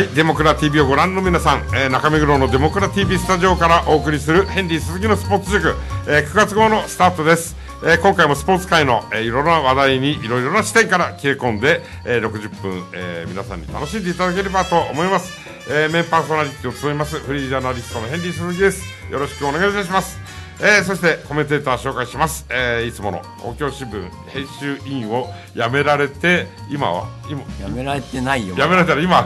はい、デモクラ TV をご覧の皆さん、えー、中目黒のデモクラ TV スタジオからお送りするヘンリー鈴木のスポーツ塾、えー、9月号のスタートです。えー、今回もスポーツ界の、えー、いろいろな話題にいろいろな視点から切れ込んで、えー、60分、えー、皆さんに楽しんでいただければと思います。えー、メンパーソナリティを務めますフリージャーナリストのヘンリー鈴木です。よろしくお願いいたします。えー、そしてコメンテーター紹介します、えー、いつもの東京新聞編集委員を辞められて今は今辞められてないよ辞められたら今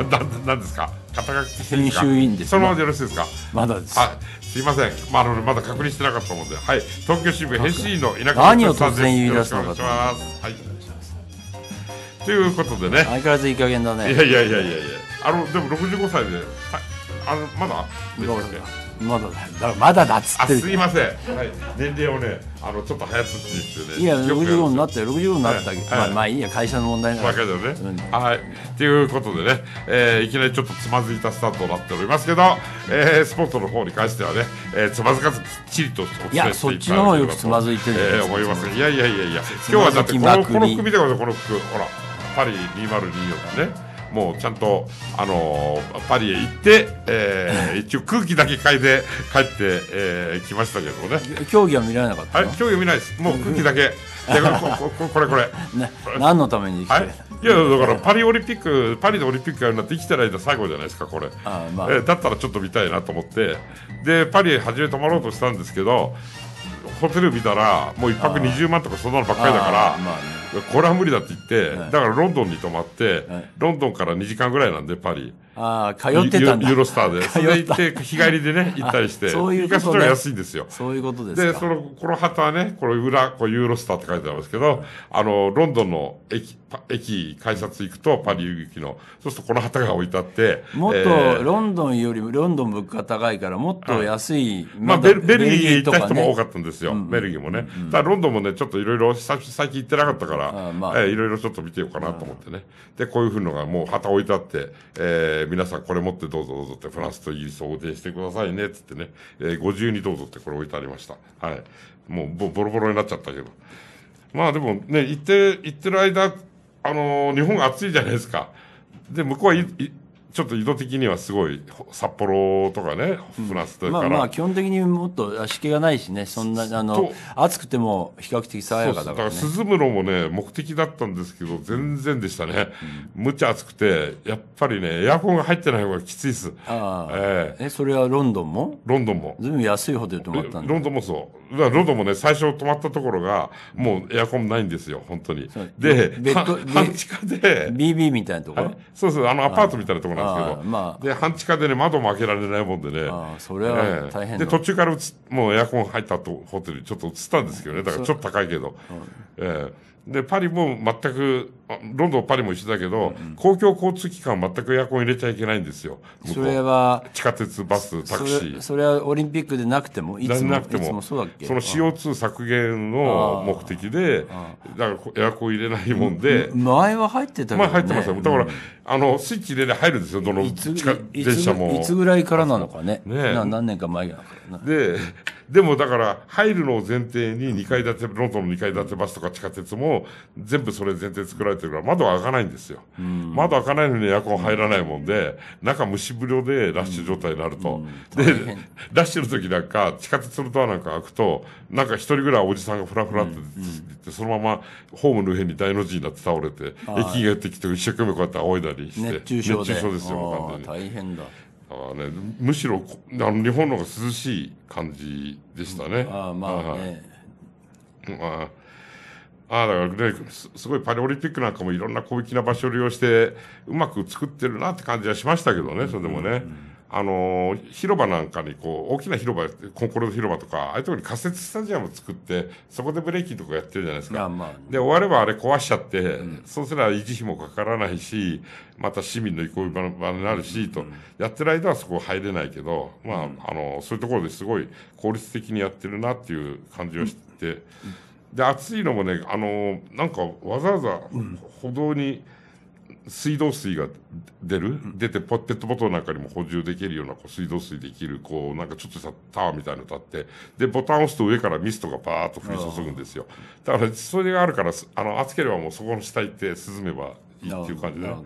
なんですか肩書き編集委員ですそのままでよろしいですかまだですはいすいません、まあ、あのまだ確認してなかったもんで、はい、東京新聞編集委員の稲上何を突然言い出したのかとはい、ということでね相変わらずいい加減だねいやいやいやいやいやあのでも65歳であのまだでしたっまだだまだだっつってすいません、はい、年齢をねあのちょっと早すって言ってねいや65になって65になったけど、はいまあまあいいや会社の問題なけだよね、うん、はいということでね、えー、いきなりちょっとつまずいたスタートになっておりますけど、えー、スポットの方に関してはね、えー、つまずかずきっちりとお伝えしていやそっちの方よくつまずいてるえー、思いますいやいやいやいや今日はだってこのこの服見てくださいこの服ほらパリ2024だねもうちゃんと、あのー、パリへ行って、えー、一応空気だけ嗅いで帰ってき、えー、ましたけどね競技は見られなかったはい競技見ないですもう空気だけここ これこれ何のために生きてる、はいいやだからパリオリンピックパリでオリンピックやるなんて生きてないと最後じゃないですかこれあ、まあ、えだったらちょっと見たいなと思ってでパリへ初め泊まろうとしたんですけどホテル見たらもう1泊20万とかそんなのばっかりだから、まあね、これは無理だって言って、だからロンドンに泊まって、ロンドンから2時間ぐらいなんで、パリ。ああ、通ってたんだ。ユーロスターで。それ行って、日帰りでね、行ったりして。そういうこと、ね。安いんですよ。そういうことですで、その、この旗はね、この裏、こうユーロスターって書いてあるんですけど、あの、ロンドンの駅、駅、改札行くと、パリ行きの、そうするとこの旗が置いてあって、もっと、えー、ロンドンより、ロンドン物価高いから、もっと安い、あまあ、ベルギーに行った人も多かったんですよ。うん、ベルギーもね。ただ、ロンドンもね、ちょっといろいろ、最近行ってなかったから、まあ、えいろいろちょっと見てようかなと思ってね。で、こういうふうのがもう旗置いてあって、えーー、皆さんこれ持ってどうぞどうぞって、フランスとイギリスを横転してくださいね、つってね、えー、ご自由にどうぞってこれ置いてありました。はい。もうボボロボロになっちゃったけど。まあでもね、行って、行ってる間、あのー、日本が暑いじゃないですか。で、向こうはい、いちょっと意図的にはすごい札幌とかねフランスとかうん、まあ、まあ基本的にもっと湿気がないしねそんなあの暑くても比較的爽やかだから、ね、だから涼むのもね目的だったんですけど全然でしたね、むっちゃ暑くてやっぱりねエアコンが入ってない方がきついですああ、えー、えそれはロンドンもロンドンも随分安いホテル泊まったんでロンドンもそう喉もね、最初止まったところが、もうエアコンないんですよ、本当に。で、半地下で。BB みたいなところそうそう、あの、アパートみたいなところなんですけど。まあ、で、半地下でね、窓も開けられないもんでね。ああ、それは大変、えー、で、途中からもうエアコン入ったとホテルちょっと移ったんですけどね。だからちょっと高いけど。ええーで、パリも全く、ロンドン、パリも一緒だけど、うんうん、公共交通機関全くエアコン入れちゃいけないんですよ。それは、地下鉄、バス、タクシー。それはオリンピックでなくても、いつもなくてもその CO2 削減の目的で、だからエアコン入れないもんで。前は入ってたけど、ね。前入ってました。だから、うん、あの、スイッチ入れで入るんですよ、どの地下、電車もい。つぐらいからなのかね。ね何年か前やで、でもだから、入るのを前提に2階建て、ロンドンの2階建てバスとか地下鉄も、全部それ前提作られてるから、窓は開かないんですよ。窓開かないのにエアコン入らないもんで、中蒸し風呂でラッシュ状態になると。で、ラッシュの時なんか、地下鉄のドアなんか開くと、なんか一人ぐらいおじさんがふらふらってそのままホームの上に大の字になって倒れて、駅がやってきて一生懸命こうやって仰いだりして。熱中症熱中症ですよ、完全に。大変だ。まあね、むしろ、あの日本の方が涼しい感じでしたね。うん、ああ、まあね。まあ、あだからねす、すごいパリオリンピックなんかもいろんな広域な場所を利用して、うまく作ってるなって感じはしましたけどね、それでもね。うんうんあの、広場なんかに、こう、大きな広場、コンコルド広場とか、ああいうとこに仮設スタジアム作って、そこでブレーキとかやってるじゃないですか。まあ、で、終わればあれ壊しちゃって、うん、そうすれば維持費もかからないし、また市民の憩い場になるし、と、うん、やってる間はそこ入れないけど、まあ、あの、そういうところですごい効率的にやってるなっていう感じをして、で、暑いのもね、あの、なんかわざわざ歩道に、うん水道水が出る、出てポテペットボトルなんかにも補充できるようなこう水道水できるこうなんかちょっとしたタワーみたいの立ってでボタンを押すと上からミストがパーッと降り注ぐんですよだからそれがあるからあの暑ければもうそこの下行って涼めばいいっていう感じで、ね、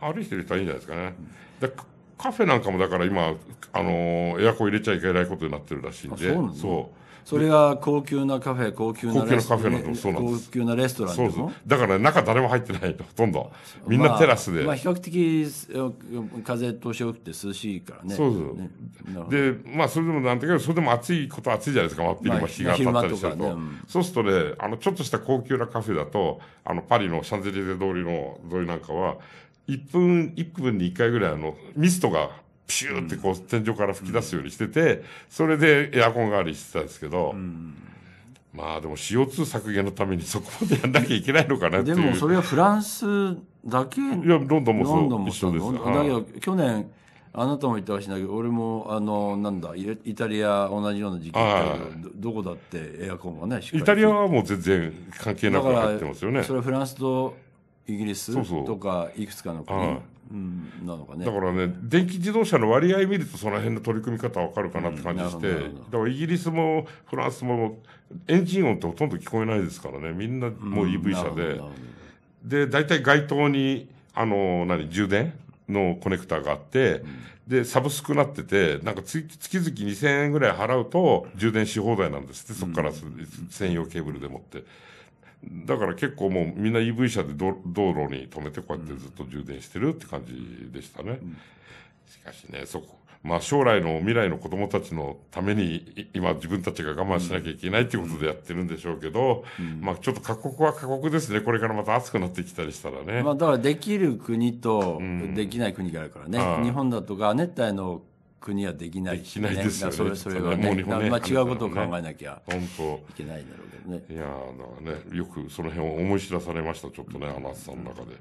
歩いてる人はいいんじゃないですかね。うんカフェなんかもだから今、あのー、エアコン入れちゃいけないことになってるらしいんで、そう、ね、それが高級なカフェ高級なレストラン高級なレストランでもだから中誰も入ってないほとんどみんなテラスで、まあ、まあ、比較的風通しよくて涼しいからねそうそうで、まあそれでもなんだけどそれでも暑いこと暑いじゃないですか真っ昼間日が当たったりするとそうするとねあのちょっとした高級なカフェだとあのパリのシャンゼリゼ通りの通りなんかは1分1分に1回ぐらいあのミストがピューってこう、天井から吹き出すようにしてて、それでエアコン代わりしてたんですけど、まあでも CO2 削減のために そこまでやんなきゃいけないのかなってでもそれはフランスだけいや、ロンドンもそうロンです。だけど去年、あなたも言ったらしんだけど、俺も、あの、なんだ、イタリア同じような時期だけど、どこだってエアコンがね、イタリアはもう全然関係なくなってますよね。それはフランスとイギリスとかいくつかの国、なのかねだからね電気自動車の割合見るとその辺の取り組み方わかるかなって感じして、うんだからイギリスもフランスもエンジン音ってほとんど聞こえないですからねみんなもう EV 車で、で大体街灯にあの何充電のコネクタがあって、でサブスクなっててなんかつ月々2000円ぐらい払うと充電し放題なんですってそこから専用ケーブルでもって。だから結構もうみんな EV 車で道路に止めてこうやってずっと充電してるって感じでしたね。しかしね、そこ、まあ将来の未来の子供たちのために今自分たちが我慢しなきゃいけないっていうことでやってるんでしょうけど、うん、まあちょっと過酷は過酷ですね。これからまた暑くなってきたりしたらね。まあだからできる国とできない国があるからね。うん、日本だとか熱帯の国はできないし、ね、できないですよね。それそれはね、ねねまあ、違うことを考えなきゃ本当いけないんだろうけどね。いやあのね、よくその辺を思い知らされました、ちょっとね、あの暑さの中で。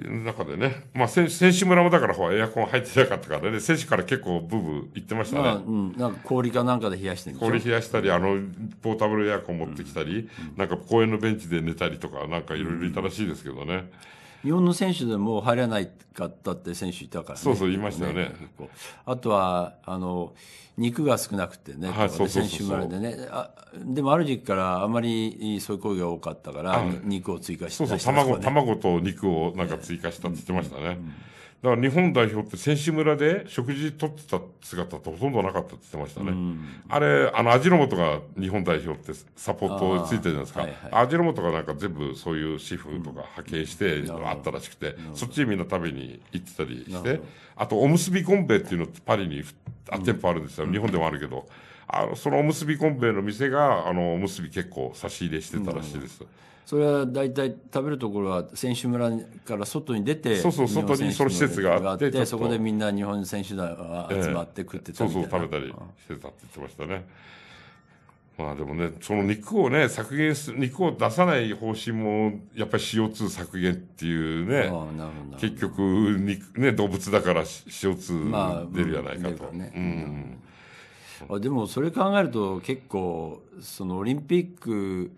中でね、まあ選、選手村もだからほらエアコン入ってなかったからね、選手から結構ブーブー言ってましたね。まあ、うん、なんか氷かなんかで冷やして氷冷やしたり、あの、ポータブルエアコン持ってきたり、うん、なんか公園のベンチで寝たりとか、なんかいろいろいたらしいですけどね。うん日本の選手でも入れないかったって選手いたからね。そうそう、言いましたよね。あとは、あの、肉が少なくてね、はい、そうそ選手村でねあ。でもある時期からあまりそういう声が多かったから、肉を追加した、ね、そうそう、卵、卵と肉をなんか追加したって言ってましたね。うんだから日本代表って選手村で食事取ってた姿ってほとんどなかったって言ってましたね。あれ、あの、味の素が日本代表ってサポートついてるじゃないですか。はいはい、味の素がなんか全部そういうシフとか派遣してあったらしくて、そっちみんな食べに行ってたりして、あとおむすびコンベっていうのってパリに店舗あるんですよ。日本でもあるけど。あの、そのおむすびコンベの店が、あの、おむすび結構差し入れしてたらしいです。うんそれは大体食べるところは選手村から外に出てそうそう外にその施設があってそこでみんな日本選手団が集まって食ってたえー、そうそう食べたりしてたって言ってましたねまあでもねその肉をね削減する肉を出さない方針もやっぱり CO2 削減っていうね結局肉、ね、動物だから CO2 出るじゃないかと。あでもそれ考えると結構そのオリンピック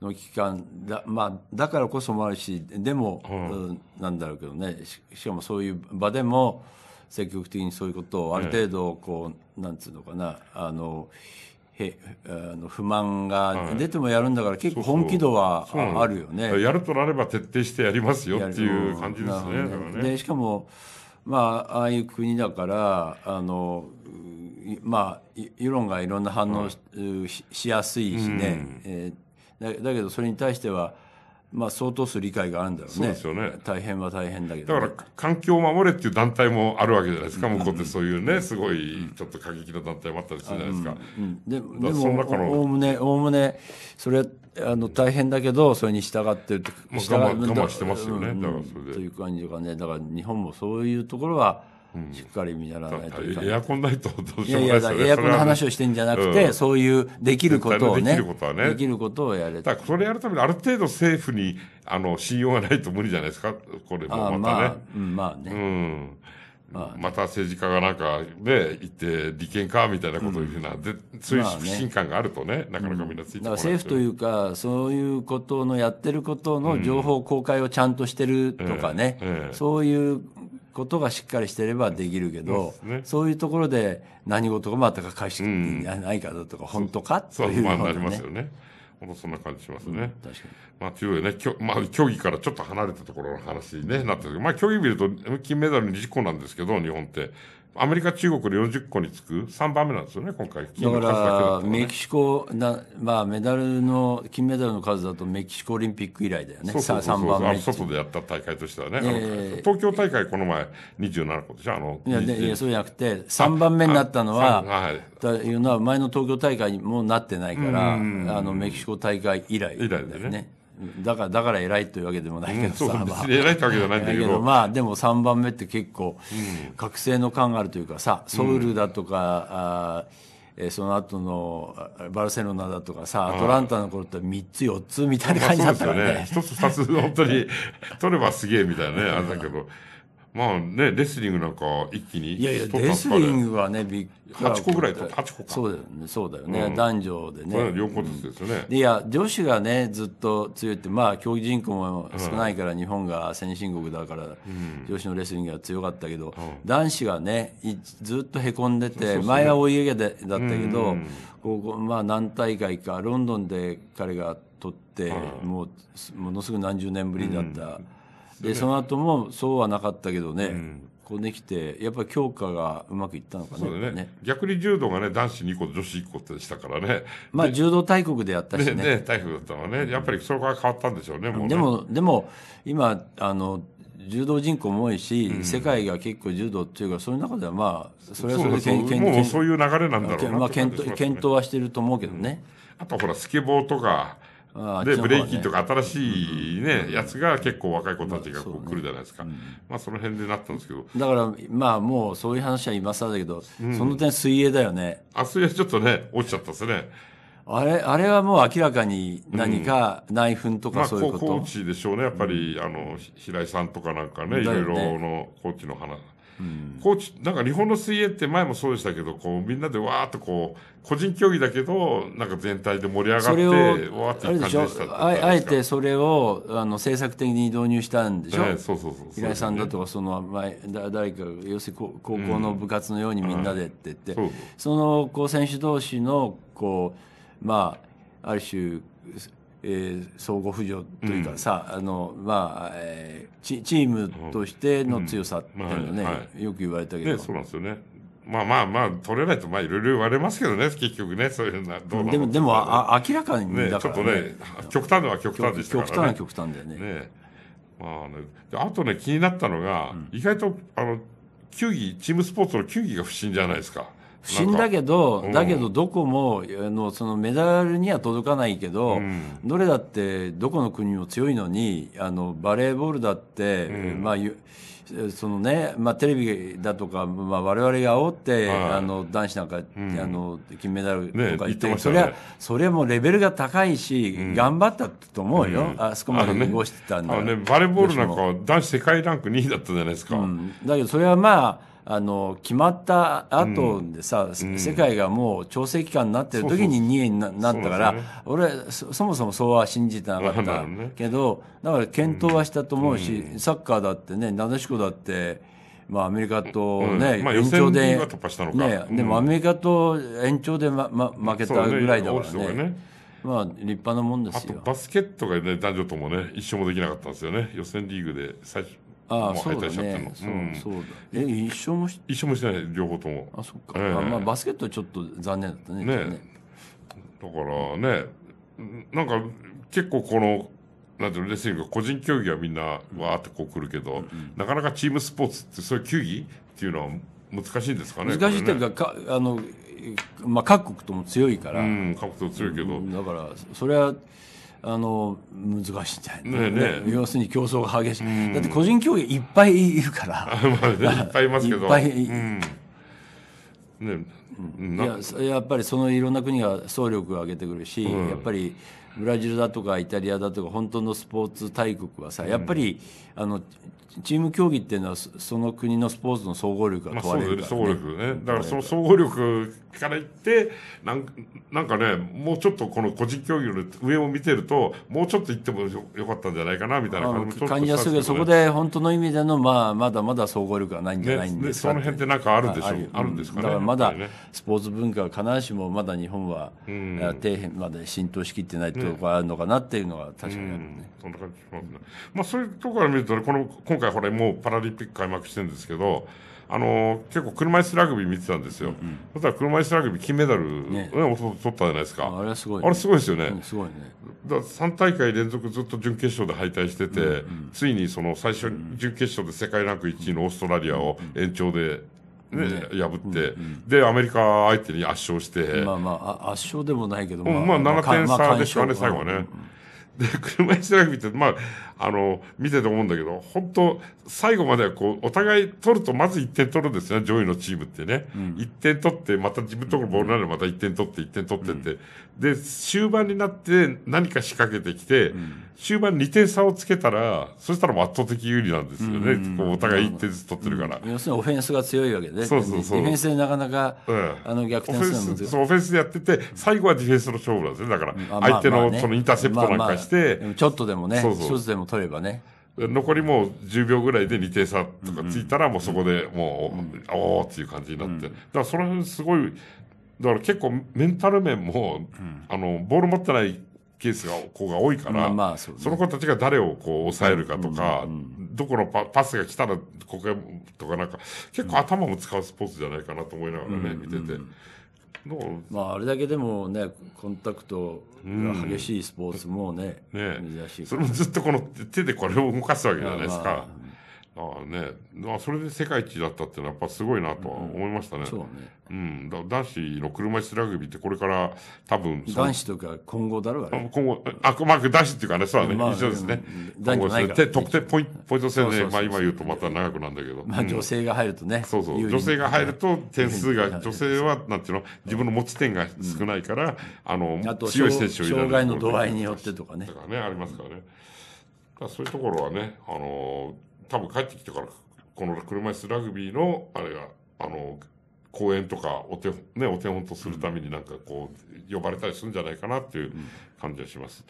の機感だ,、まあ、だからこそもあるしでも、うん、なんだろうけどねしかもそういう場でも積極的にそういうことをある程度こう、うん、なんつうのかなあのへあの不満が出てもやるんだから、結構本気度はあるよね。そうそうやるとなれば徹底してやりますよっていう感じですね。ねねでしかもまあ、ああいう国だからあの、まあ、世論がいろんな反応しうしやすいしね、うん、えーだけどそれに対してはまあ、相当数理解があるんだろうね。そうですよね。大変は大変だけど、ね、だから、環境を守れっていう団体もあるわけじゃないですか。向こうってそういうね、すごい、ちょっと過激な団体もあったりするじゃないですか。うん、ででも、おおむね、おおむね、それ、あの、大変だけど、それに従ってると。もう我慢、我慢してますよね。だから、それで。という感じがね、だから、日本もそういうところは、しっかり見習わないと、エアコンないとどうしようもないですよ、ね、いやいやエアコンの話をしてんじゃなくて、うん、そういうできることをねできることはねできることをやれただそれやるためにある程度政府にあの信用がないと無理じゃないですかこれもまたねあ、まあ、うん、まあね、うんまあ、また政治家がなんかね、言って、利権か、みたいなことを言うな、うん、で、そういう不信感があるとね、まあねなかなかみんなついてこない、うん、政府というか、そういうことのやってることの情報公開をちゃんとしてるとかね、うんええそういうことがしっかりしてればできるけど、ね、そういうところで何事がまた返してくるんないかだとか、うん、本当かというの、ね、あ、りますよね。本当そんな感じしますね。うん、まあ、強いね。きょまあ、競技からちょっと離れたところの話に、ね、なってるまあ、競技見ると、金メダル20個なんですけど、日本って。アメリカ、中国で40個につく3番目なんですよね、今回、だから、メキシコな、まあ、メダルの、金メダルの数だと、メキシコオリンピック以来だよね、そ番目外でやった大会としてはね、えー、東京大会、この前、27個でしょ、あのいやいやそうじゃなくて、3番目になったのは、はい、というのは、前の東京大会にもなってないから、あのメキシコ大会以来、ね、以来でね。だから、だから偉いというわけでもないけどさ。うん、まあ、偉いってわけじゃないんだけど。まあ、でも3番目って結構、覚醒の感があるというかさ、ソウルだとか、うん、あその後のバルセロナだとかさ、アトランタの頃って3つ4つみたいな感じだったからね。まあ、ね1つ2つ本当に取ればすげえみたいなね、あれだけど。まあね、レスリングなんか一気に。いやいや、レスリングはね、ビッグ。8個ぐらいと、8個か。そうだよね、そうだよね。うん、男女でね。4個ずつですよね、うん、いや、女子がね、ずっと強いって、まあ、競技人口も少ないから、日本が先進国だから、うん、女子のレスリングは強かったけど、男子がね、ずっとへこんでて、そうそうそう前はお家芸だったけど、ここ、まあ、何大会か、ロンドンで彼が取って、もう、ものすごい何十年ぶりだった。でその後もそうはなかったけどね、うん、ここできてやっぱり強化がうまくいったのかね、ね、逆に柔道がね男子2個女子1個ってしたからねまあ柔道大国でやったしねね大国だったのねやっぱりそこが変わったんでしょうね、うん、もうねでもでも今あの柔道人口も多いし、うん、世界が結構柔道っていうかそういう中ではまあそれはそれでもうそういう流れなんだろうな、まあ、検討検討はしてると思うけどね、あとほらスケボーとかで、ブレイキンとか新しいね、やつが結構若い子たちがこう来るじゃないですか。まあ、その辺でなったんですけど。だから、まあ、もうそういう話は今更だけど、その点水泳だよね。あ、水泳ちょっとね、落ちちゃったですね。あれ、あれはもう明らかに何か内紛とかそういうこと。まあ、コーチでしょうね。やっぱり、あの、平井さんとかなんかね、いろいろのコーチの話。コーチ、なんか日本の水泳って前もそうでしたけど、こうみんなでわーっとこう、個人競技だけど、なんか全体で盛り上がって、わーって感じでしたああえてそれをあの政策的に導入したんでしょ、えー、そうそうそう平井さんだとか、その前、誰か、要するに高校の部活のようにみんなでって言って、うんうん、そのこう選手同士の、こう、まあ、ある種、えー、相互扶助というかさ、うん、あのまあ、えー、チチームとしての強さっていうのね、よく言われたけど、ね、そうなんですよねまあまあまあ、取れないと、まあいろいろ言われますけどね、結局ね、そういうな、どうなでも、でも、あ明らかにね、ね、ちょっとね、極端では極端でしたからね。極端は極端だよね。ねまあね、あとね、気になったのが、うん、意外と、あの、球技、チームスポーツの球技が不審じゃないですか。不審だけど、だけどどこも、あのそのメダルには届かないけど、うん、どれだってどこの国も強いのにあのバレーボールだって、うん、まあそのね、まあ、テレビだとか、まあ、我々が煽って、はい、あの男子なんか、うん、あの金メダルとか言ってね、ってそれは、ね、それはもうレベルが高いし、うん、頑張ったと思うよ、うん、あそこまで動してたんだ、ねね、バレーボールなんか男子世界ランク2位だったじゃないですか、だけどそれはまああの決まった後でさ、うん、世界がもう調整期間になってる時に2位になったから、ね、俺そもそもそうは信じてなかった けど、だから検討はしたと思うし、うん、サッカーだってねなでしこだって。まあ、アメリカとね、延長で、ね、でもアメリカと延長で、まま、負けたぐらいだからね。まあ、立派なもんですよ。バスケットがね、男女ともね、一緒もできなかったんですよね。予選リーグで最初ああもう入っそうそうだ。え、一生もし、一生もしてない、両方とも。あ、そっか。まあ、バスケットはちょっと残念だったね。ねだからね、なんか結構この、なんていうの、レスリング、個人競技はみんなわーってこう来るけど、なかなかチームスポーツってそういう球技っていうのは難しいんですかね。難しいというか、かあの、まあ、各国とも強いから、うん、各国とも強いけど、だから、それは、あの難しいんじゃない、ねね、要するに競争が激しい、うん、だって個人競技いっぱいいるから まあ、ね、いっぱいいますけど いっぱい、うんね、いややっぱりそのいろんな国が総力を上げてくるし、うん、やっぱりブラジルだとかイタリアだとか本当のスポーツ大国はさやっぱり、うんあのチーム競技っていうのはその国のスポーツの総合力が問われるから、ね、まあ、総合力ねだからその総合力からいってなんなんかねもうちょっとこの個人競技の上を見てるともうちょっと行ってもよかったんじゃないかなみたいな感じも、ね、感じはするけどそこで本当の意味での、まあ、まだまだ総合力はないんじゃないんですか、ね、その辺ってなんかあるでしょうあるんですかねだからまだスポーツ文化は必ずしもまだ日本は、うん、底辺まで浸透しきってないところがあるのかなっていうのは確かにあるね、うそんな感じしますね、まあ、そういうところから見ると、この、今回これもうパラリンピック開幕してるんですけど、あの結構車椅子ラグビー見てたんですよ、そしたら車椅子ラグビー金メダル、ねね、取ったじゃないですかあれはすごい、ね、あれすごいですよねうん、すごいねだ3大会連続ずっと準決勝で敗退してて、うんうん、ついにその最初に準決勝で世界ランク1位のオーストラリアを延長でね、破って、で、アメリカ相手に圧勝して。まあまあ、圧勝でもないけど、まあ、まあ、7点差でしたね、最後はね。で、車椅子ラグビーって、まあ、あの、見てて思うんだけど、本当最後まではこう、お互い取ると、まず1点取るんですね、上位のチームってね。うん、1点取って、また自分のところボールならまた1点取って、1点取ってって。で、終盤になって何か仕掛けてきて、終盤2点差をつけたら、そしたら圧倒的有利なんですよね。こう、お互い1点ずつ取ってるから。要するにオフェンスが強いわけで。そうそうそう。ディフェンスでなかなか、あの、逆転するの難そう、オフェンスでやってて、最後はディフェンスの勝負なんですね。だから、相手のそのインターセプトなんかして。ちょっとでもね、一つでも取ればね。残りもう10秒ぐらいで2点差とかついたらもうそこでもう、おおっていう感じになって。だからその辺すごい、だから結構メンタル面も、あの、ボール持ってないケースが、子が多いから、まあその子たちが誰をこう抑えるかとか、どこのパパスが来たら、こことかなんか、結構頭も使うスポーツじゃないかなと思いながらね、見てて。まあ、あれだけでもね、コンタクト激しいスポーツもね、ね珍しい。それもずっとこの手でこれを動かすわけじゃないですか。ああね、あそれで世界一だったっていうのはやっぱすごいなとは思いましたね。うん、そうね。うん、だ男子の車椅子ラグビーってこれから多分男子とか今後だろうあれ今後、あ、まく男子っていうかね、そうだね、まあ、一緒ですね。男子ですね。特定ポイポイント制で、まあ今言うとまた長くなんだけど。まあ女性が入るとね。そうそう。女性が入ると点数が、女性はなんていうの、自分の持ち点が少ないから、あの、強い選手を入れる。障害の度合いによってとかね。だからね、ありますからね。らそういうところはね、あの多分帰ってきてから、この車椅子ラグビーの、あれが、あの、公演とかお手,、ね、お手本とするためになんかこう、呼ばれたりするんじゃないかなっていう感じがします。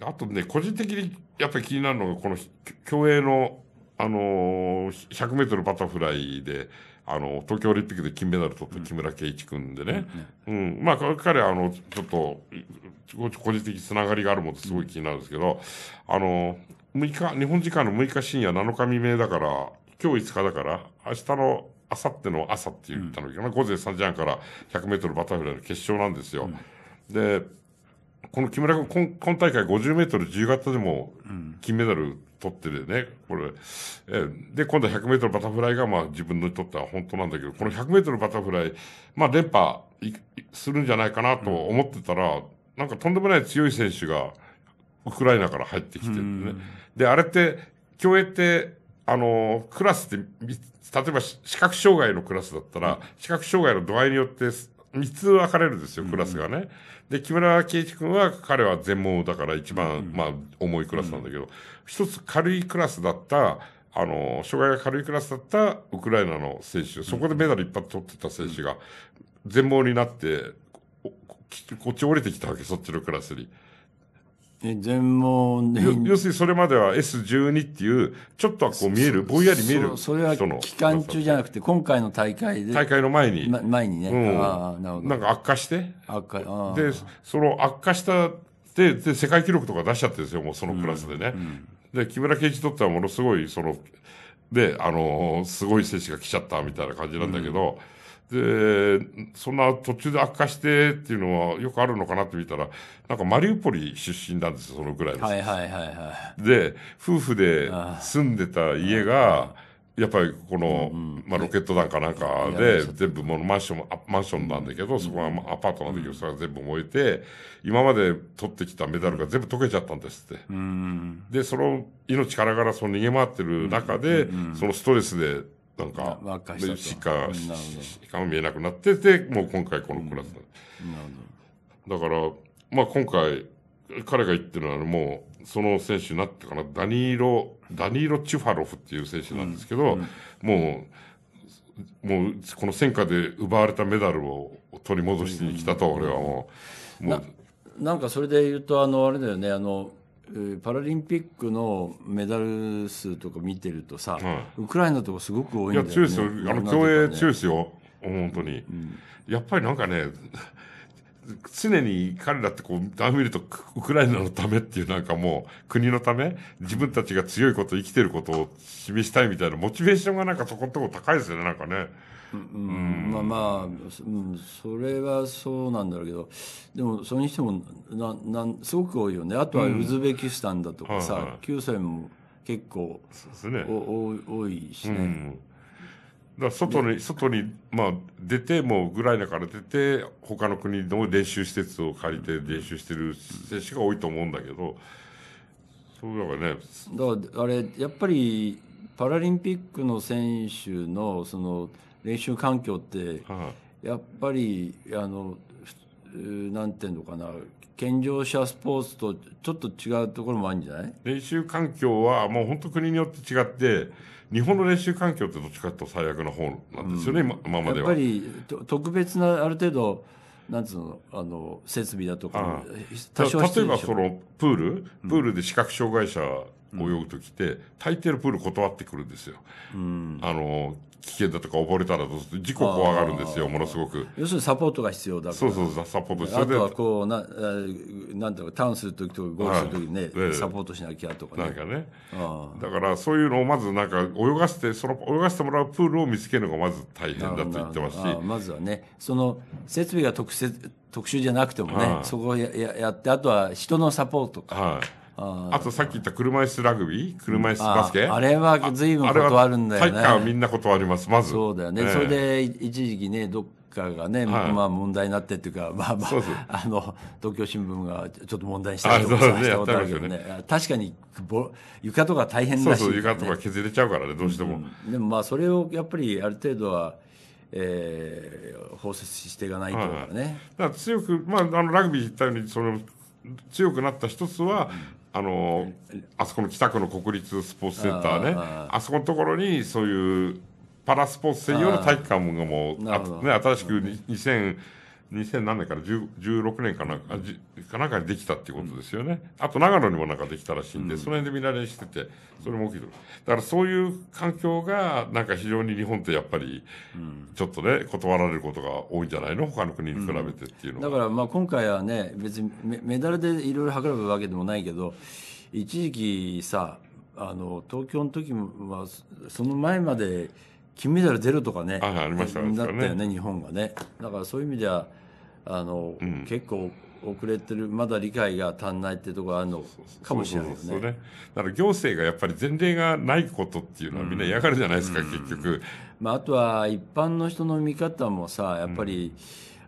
うん、あとね、個人的にやっぱり気になるのが、この競泳の、あのー、100メートルバタフライで、あの、東京オリンピックで金メダル取った木村敬一君でね、うん、うん、まあ、彼はあの、ちょっと、個人的つながりがあるものすごい気になるんですけど、あの6日、日本時間の6日深夜7日未明だから、今日5日だから、明日の、あさっての朝って言ったのかな、うん、午前3時半から100メートルバタフライの決勝なんですよ。うん、で、この木村君、今大会50メートル自由形でも金メダル取ってるね、これ。えで、今度は100メートルバタフライが、まあ自分のにとっては本当なんだけど、この100メートルバタフライ、まあ連覇するんじゃないかなと思ってたら、うん、なんかとんでもない強い選手が、ウクライナから入ってきてるね。で、あれって、競泳って、あの、クラスって、例えば視覚障害のクラスだったら、うん、視覚障害の度合いによって、3つ分かれるんですよ、クラスがね。うん、で、木村圭一君は、彼は全盲だから一番、うん、まあ、重いクラスなんだけど、一つ軽いクラスだった、あの、障害が軽いクラスだったウクライナの選手、そこでメダル一発取ってた選手が、全盲になって、こっち降りてきたわけ、そっちのクラスに。全問で要するにそれまでは S12 っていう、ちょっとはこう見える、ぼんやり見える。それは期間中じゃなくて、今回の大会で。大会の前に。ま、前にね。うん、あなるほど。なんか悪化して。悪化。で、その悪化したで、で、世界記録とか出しちゃってるんですよ、もうそのクラスでね。うんうん、で、木村敬一とってはものすごい、その、で、あのー、すごい選手が来ちゃったみたいな感じなんだけど、うんで、そんな途中で悪化してっていうのはよくあるのかなって見たら、なんかマリウポリ出身なんですよ、そのぐらいです。はいはいはいはい。で、夫婦で住んでた家が、やっぱりこの、まあ、ロケット弾かなんかで、全部もうマンション、マンションなんだけど、そこはアパートなんだけど、それが全部燃えて、今まで取ってきたメダルが全部溶けちゃったんですって。で、その命からがらその逃げ回ってる中で、そのストレスで、なんか、でしか、しかも見えなくなってて、もう今回このクラスだ。だから、まあ今回、彼が言ってるのはもう、その選手になってかな、ダニーロ、ダニーロ・チュファロフっていう選手なんですけど、うんうん、もう、もう、この戦火で奪われたメダルを取り戻しに来たと、俺はもう。もうななんかそれで言うと、あの、あれだよね、あの、パラリンピックのメダル数とか見てるとさ、うん、ウクライナとかすごく多いんだよ、ね、いや、強いですよ。あの、競泳強いですよ。本当に、うん、やっぱりなんかね、常に彼らってこう、ダメ見ると、ウクライナのためっていうなんかもう、国のため、自分たちが強いこと、生きてることを示したいみたいな、モチベーションがなんかそこのとこ高いですよね、なんかね。うんまあまあ、うん、それはそうなんだろうけどでもそれにしてもななんすごく多いよねあとはウズベキスタンだとかさ、うんはいはい、9歳も結構そうですね、お多いしね。うんだ外に、外に、まあ、出て、もうウクライナから出て、他の国の練習施設を借りて練習してる選手が多いと思うんだけど、そうだからね。だから、あれ、やっぱり、パラリンピックの選手の、その、練習環境って、やっぱり、あの、なんていうのかな、健常者スポーツとちょっと違うところもあるんじゃない練習環境はもう本当国によって違って、日本の練習環境ってどっちかと最悪の方なんですよね、うん、今までは。やっぱり特別なある程度なんつうのあの設備だとか、例えばそのプール、プールで視覚障害者泳ぐ時って、大抵のプール断ってくるんですよ。うん、あの危険だとか溺れたらどうする事故怖がるんですよものすごく要するにサポートが必要だからそうそうサポート必要であとはこうななんだろうターンする時とかゴールする時にね、サポートしなきゃとかねなんかねだからそういうのをまずなんか泳がせてその泳がせてもらうプールを見つけるのがまず大変だと言ってますしまずはねその設備が特設特殊じゃなくてもね、そこをややってあとは人のサポートか、はいあとさっき言った車椅子ラグビー車椅子バスケあれは随分断るんだよね体育館はみんな断りますまずそうだよね、えー、それで一時期ねどっかがね、はい、まあ問題になってっていうかまあまああの東京新聞がちょっと問題したりとかしたことあるけどね、ね、確かに床とか大変だし、ね、そうそう床とか削れちゃうからねどうしても、うん、でもまあそれをやっぱりある程度はえー、包摂していかないと、ねはい、だから強く、まあ、あのラグビー言ったようにその強くなった一つは、あのあそこの北区の国立スポーツセンターねあそこのところにそういうパラスポーツ専用の体育館もね、新しく2000 2007年から16年かなかなんかにできたっていうことですよね。あと長野にもなんかできたらしいんで、うん、その辺で見られしてて、それも大きいだからそういう環境が、なんか非常に日本ってやっぱり、ちょっとね、断られることが多いんじゃないの他の国に比べてっていうのは。うん、だからまあ今回はね、別にメダルでいろいろ測るわけでもないけど、一時期さ、あの、東京の時は、その前まで、金メダル出るとかね。ああ、りましたたよね、日本がね。だからそういう意味では、あの、うん、結構遅れてるまだ理解が足んないってところあるのかもしれないですねだから行政がやっぱり前例がないことっていうのはみんな嫌がるじゃないですか、うん、結局、まあ、あとは一般の人の見方もさやっぱり、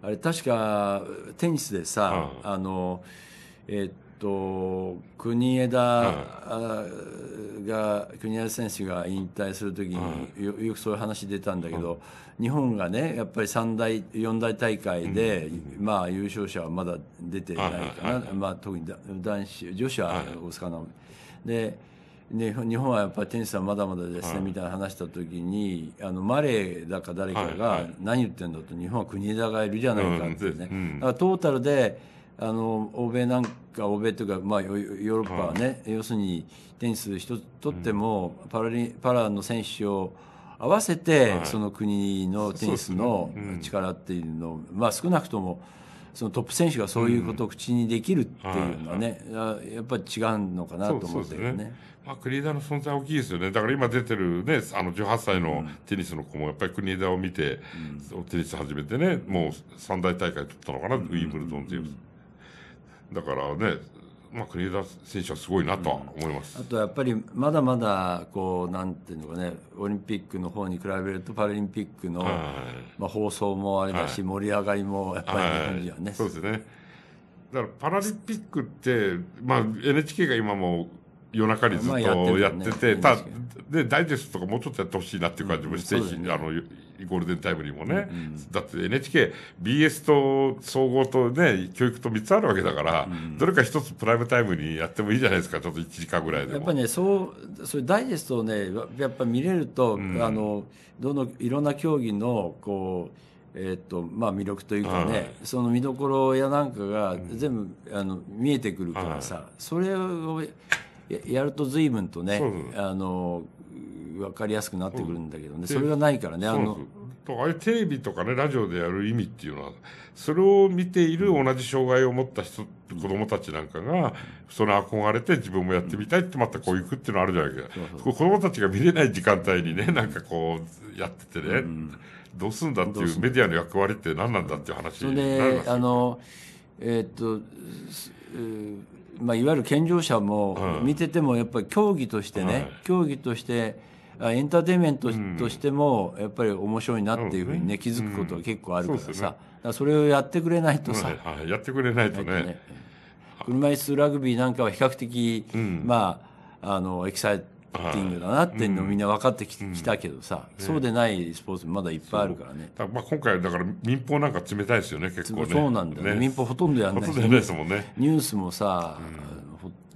うん、あれ確かテニスでさ、うん、あのえっと国枝が、国枝選手が引退するときによくそういう話出たんだけど、日本がねやっぱり三大四大大会で、まあ、優勝者はまだ出てないかな、まあ、特に男子女子は大阪なので。ね、日本はやっぱりテニスはまだまだですね、みたいな話した時にあのマレーだか誰かが何言ってんだと日本は国枝がいるじゃないかってね、だからトータルであの欧米なんか欧米というか、まあ、ヨーロッパはね、要するにテニス一つとってもパラリパラの選手を合わせて、その国のテニスの力っていうのを、まあ少なくとも、そのトップ選手がそういうことを口にできるっていうのはね、やっぱり違うのかなと思ってるね、まあ、国枝の存在大きいですよねだから今出てるねあの18歳のテニスの子もやっぱり国枝を見て、うん、テニス始めてねもう三大大会取ったのかな、うん、ウィンブルドンっていう、だからねまあ、国枝選手はすごいなとは思います、うん、あとやっぱりまだまだこうなんていうのかねオリンピックの方に比べるとパラリンピックの、はい、まあ、放送もありだし、はい、盛り上がりもやっぱり日本人はね、はい、そうですねだからパラリンピックって、まあ、NHK が今も夜中にずっとやってて、まあね、たで、ダイジェストとかもうちょっとやってほしいなっていう感じもして、うんね、あの、ゴールデンタイムにもね。うん、だって NHK、BS と総合とね、教育と3つあるわけだから、うん、どれか1つプライムタイムにやってもいいじゃないですか、ちょっと1時間ぐらいでやっぱね、そう、そういうダイジェストをね、やっぱ見れると、あの、どの、いろんな競技の、こう、えーとまあ、魅力というかね、はい、その見どころやなんかが全部、うん、あの見えてくるからさ、はい、それをやると随分とね、あの分かりやすくなってくるんだけどね、それがないからねあのとああいうテレビとかねラジオでやる意味っていうのはそれを見ている同じ障害を持った人、うん、子供たちなんかがその憧れて自分もやってみたいってまたこう行くっていうのあるじゃないか、うん、子供たちが見れない時間帯にねなんかこうやっててね、うん、どうすんだっていうメディアの役割って何なんだっていう話になりますよ、ね、あのえー、っと、まあ、いわゆる健常者も見ててもやっぱり競技としてね、はい、競技としてエンターテインメントとしてもやっぱり面白いなっていうふうにね、気づくことは結構あるからさ、うんね、それをやってくれないとさ、はい、やってくれないとね車椅子ラグビーなんかは比較的、うん、まああのエキサイティングだなっていうのみんな分かってき,、たけどさ、そうでないスポーツまだいっぱいあるからね。まあ今回だから民放なんか冷たいですよね結構ね。そうなんだよね。民放ほとんどやんない。ですもんね。ニュースもさ、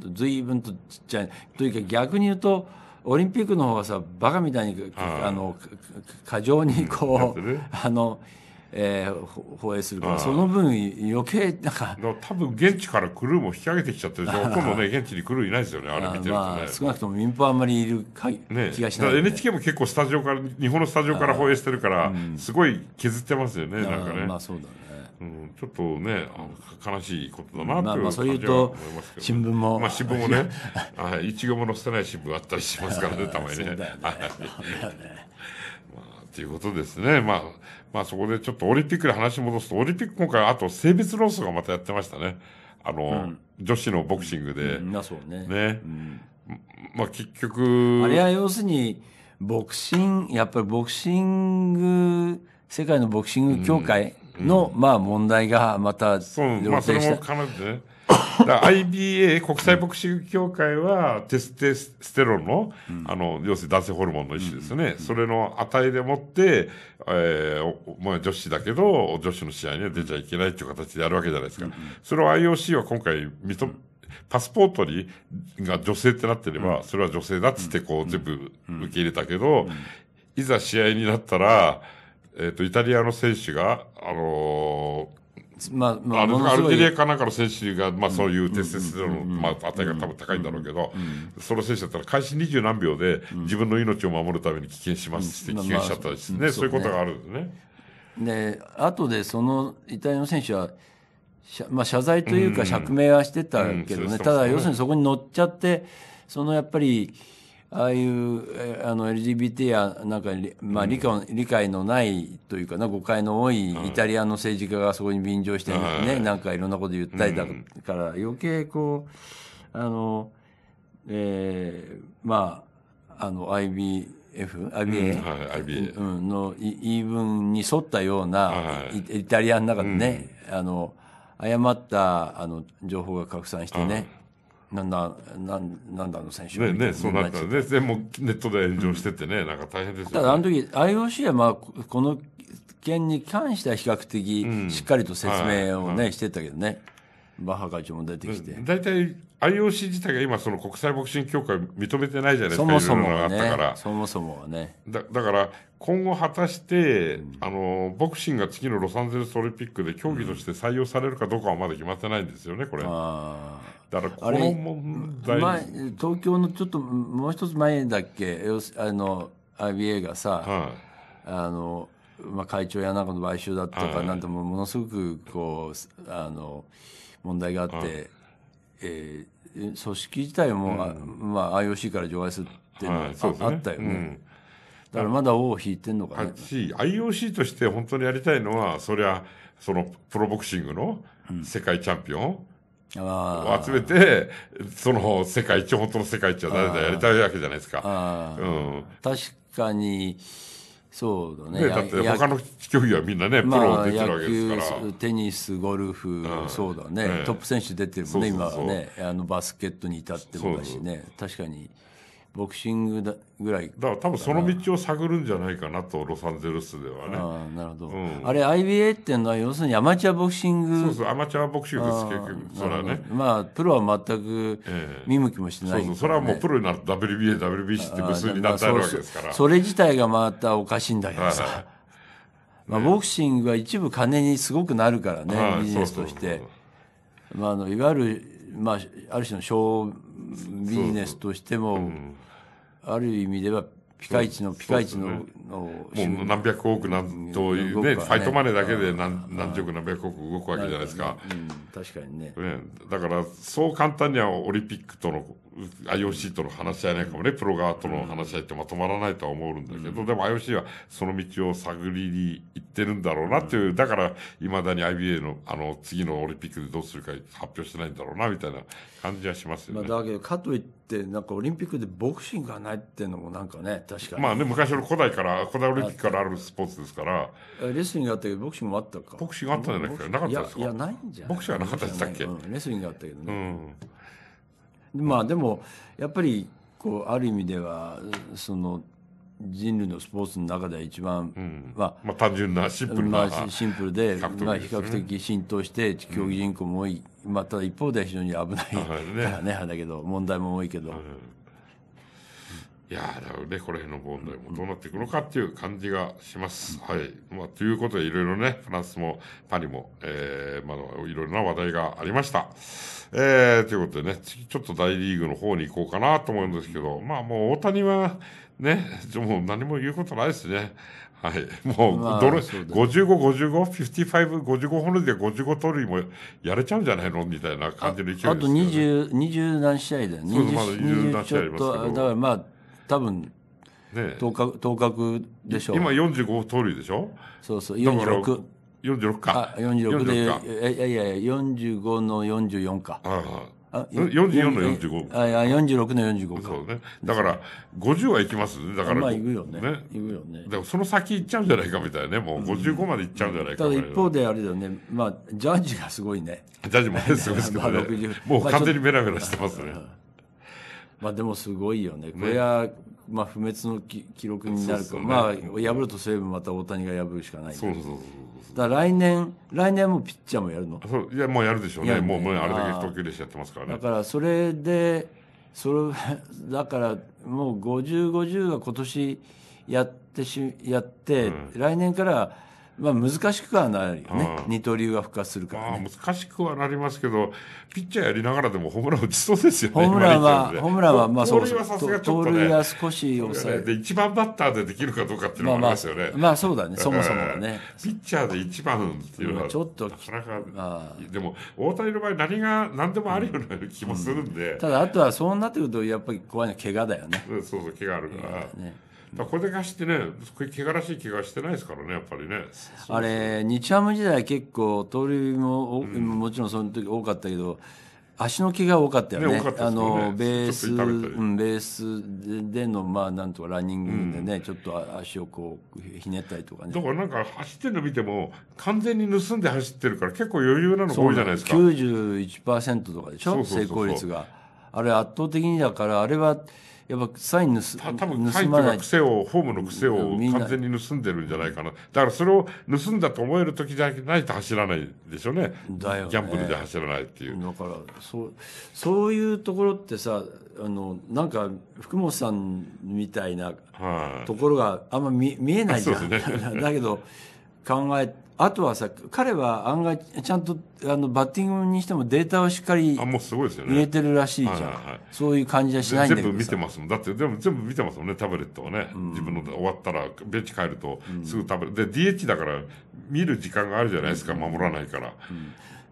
うん、随分とちっちゃい。というか逆に言うと。オリンピックの方がさバカみたいにあの過剰にこう、あのえー、放映するから、その分余計なんか多分現地からクルーも引き上げてきちゃってるでしょ今度ね現地にクルーいないですよねあれ見てるとね、まあ、少なくとも民放あんまりいるか、ね、気がしない、ね、NHK も結構スタジオから日本のスタジオから放映してるから、うん、すごい削ってますよねなんかねまあそうだねうん、ちょっとね、悲しいことだなという感じは思いますけど、ね、まあ、新聞も。まあ、新聞もね、いちごも載せてない新聞あったりしますからね、たまにね。っていうことですね。まあ、まあそこでちょっとオリンピックで話戻すと、オリンピック今回あと性別論争がまたやってましたね。あの、うん、女子のボクシングで。うん、そうね。ね。うん、まあ結局。あれは要するに、ボクシング、やっぱりボクシング、世界のボクシング協会の、まあ問題がまた、そう、まあそれも絡んでね。IBA、国際ボクシング協会は、テステステロンの、うん、あの、要するに男性ホルモンの一種ですね。うんうんうん、それの値でもって、えー、まあ女子だけど、女子の試合には出ちゃいけないという形でやるわけじゃないですか。うんうん、それを IOC は今回認め、パスポートに、が女性ってなってれば、それは女性だっつってこう全部受け入れたけど、いざ試合になったら、えっ、ー、と、イタリアの選手が、あのーまあ、まあ、アルデリアかなんかの選手が、まあ、そういうテステステロンの、まあ、値が多分高いんだろうけど、その選手だったら、開始二十何秒で、自分の命を守るために危険しますって、危険しちゃったりしね、そういうことがあるんですね。で、後でそのリアの選手は、まあ、謝罪というか釈明はしてたけどね、ただ要するにそこに乗っちゃって、そのやっぱり、ああいうあの LGBT やなんか、まあ理解、うん、理解のないというかな誤解の多いイタリアの政治家がそこに便乗してね、なんかいろんなこと言ったりだから、余計こうあの、えー、まああの IB F? IBA?、うんはい、の言い分に沿ったような、はい、イタリアの中でね、うん、あの、誤った、あの、情報が拡散してね、なんだ、なん、なんだの選手ね、ね、そうなったらね、でもネットで炎上しててね、うん、なんか大変ですよ、ね、ただあの時、IOC はまあ、この件に関しては比較的しっかりと説明をね、うんはいはい、してたけどね。バッハ会長も出てきて。大体 IOC 自体が今その国際ボクシング協会認めてないじゃないですか、そもそもはね。からそもそもはね。だだから、今後果たして、うん、あの、ボクシングが次のロサンゼルスオリンピックで競技として採用されるかどうかはまだ決まってないんですよね、これ。あだから、この問題前。東京のちょっと、もう一つ前だっけ、あの、IBA がさ、あの、まあ、会長やなこの買収だとか、なんてもものすごく、こう、あの、はい問題があって、はえー、組織自体も、うん、まあ、IOC から除外するっていうのはいね、あったよね、うん、だからまだ王を引いてんのかな。IOC として本当にやりたいのは、そりゃ、そのプロボクシングの世界チャンピオン、を集めて、その世界一、本当の世界一は誰だやりたいわけじゃないですか。うん、確かに、そうだねねだって他の競技はみんなねプロ出てるわけですから、テニスゴルフ、うん、そうだね、トップ選手出てるもんね今はねあのバスケットに至ってもだしね確かに。ボクシングだぐらいだから多分その道を探るんじゃないかなとロサンゼルスではねあなるほど、うん、あれ IBA っていうのは要するにアマチュアボクシングそうそうアマチュアボクシングです結それはねまあプロは全く見向きもしない、ねえー、そうそうそれはもうプロになると WBA、WBC って無数になってあるわけですから、それ自体がまたおかしいんだけどさ、はいまあ、ボクシングは一部金にすごくなるからね、はい、ビジネスとしていわゆる、まあ、ある種の商ビジネスとしても、ある意味ではピカイチのピカイチのもう何百億なんというね、ファイトマネーだけで何何十億何百億動くわけじゃないですか。か確かにねね。だから、そう簡単にはオリンピックとの、IOC との話し合いなんかもね、プロ側との話し合いってまとまらないとは思うんだけど、でも IOC はその道を探りに行ってるんだろうなっていう、だから、いまだに IBA の、あの、次のオリンピックでどうするか発表してないんだろうな、みたいな感じはしますよね。まあ、だけど、かといって、なんかオリンピックでボクシングがないっていうのもなんかね、確かに。まあね、昔の古代からがカナル期からあるスポーツですから。レスリングあったけど、ボクシングもあったか。ボクシングあったじゃないですか。なかったですかいや、ないんじゃないボクシングはなかったでしたっけ、うん、レスリングがあったけどね。うん、まあでも、やっぱり、こう、ある意味では、その、人類のスポーツの中では一番、うん、まあ、まあ、単純なシンプルな、まあ、シンプルで、まあ、比較的浸透して競技人口も多い、うん、まあ、ただ一方では非常に危ないからね、はねだけど問題も多いけど、うんいやだかね、この辺の問題もどうなっていくのかっていう感じがします。はい。まあ、ということで、いろいろね、フランスもパリも、えー、まだいろいろな話題がありました。えー、ということでね、次ちょっと大リーグの方に行こうかなと思うんですけど、まあもう大谷は、ね、もう何も言うことないですね。はい。もう、まあ、55、55、55、55本塁で55盗塁もやれちゃうんじゃないのみたいな感じの勢いです、ね、あと20、20何試合だよね。そう、まだ20何試合ありますけど。だからまあ、多分ね当確当確でしょう今四十五盗塁でしょそうそう四十六四十六か四十六で46いやいや四十五の四十四かあいはいあ44の4あいや46の四十五そうねだから五十は行きますねだからまあ行くよねねいくよねでもその先行っちゃうんじゃないかみたいなねもう五十五まで行っちゃうんじゃないか、ただ一方であれだよねまあジャージがすごいねジャージもすごいですけどね、もう完全にメラメラしてますね、まあでもすごいよね。これは、まあ不滅の記録になるか、ね、まあ破るとすればまた大谷が破るしかないそうそうそうそうだ来年来年もピッチャーもやるのそういやもうやるでしょうね、ね、もうもうあれだけ投球練習やってますからねだからそれでそれ だからもう5050 50は今年やってしやって、うん、来年からまあ、難しくはないよね、うん、二刀流は復活するから、ね、難しくはなりますけど、ピッチャーやりながらでもホームラン打ちそうですよね、ホームランは、ホームランはまあそうですね、盗塁は少し抑えて、ね、一番バッターでできるかどうかっていうのもありますよね、まあ、まあまあ、そうだね、そもそもはね、ピッチャーで一番っていうのは、ちょっと、なかなか、まあ、でも、大谷の場合、何が、何でもあるような気もするんで、うんうん、ただ、あとはそうなってくると、やっぱり怖いのは怪我だよね、そうそう、怪我あるから。ねだこれだけ走ってね怪我らしい気がしてないですからねやっぱりねあれ日ハム時代結構盗塁も、うん、もちろんその時多かったけど足の怪我多かったよね、ねね、あのベース、うん、ベースでのまあなんとかランニングでね、うん、ちょっと足をこうひねったりとかねだからなんか走ってるの見ても完全に盗んで走ってるから結構余裕なのが多いじゃないですか91%とかでしょ成功率があれ圧倒的にだからあれはやっぱサイン盗た多分サインの癖をフォームの癖を完全に盗んでるんじゃないかなだからそれを盗んだと思える時じゃないと走らないでしょうねだよねギャンブルで走らないっていうだからそうそういうところってさあのなんか福本さんみたいなところがあんま見見えないじゃん、ね、だけど考えあとはさ、彼は案外、ちゃんと、あの、バッティングにしてもデータをしっかりあ、もうすごいですよね。入れてるらしいじゃん。はいそういう感じはしないんだけど全部見てますもん。だって、でも全部見てますもんね、タブレットをね。うん、自分の終わったら、ベンチ帰ると、すぐタブレット、うん。で、DH だから、見る時間があるじゃないですか、うん、守らないから。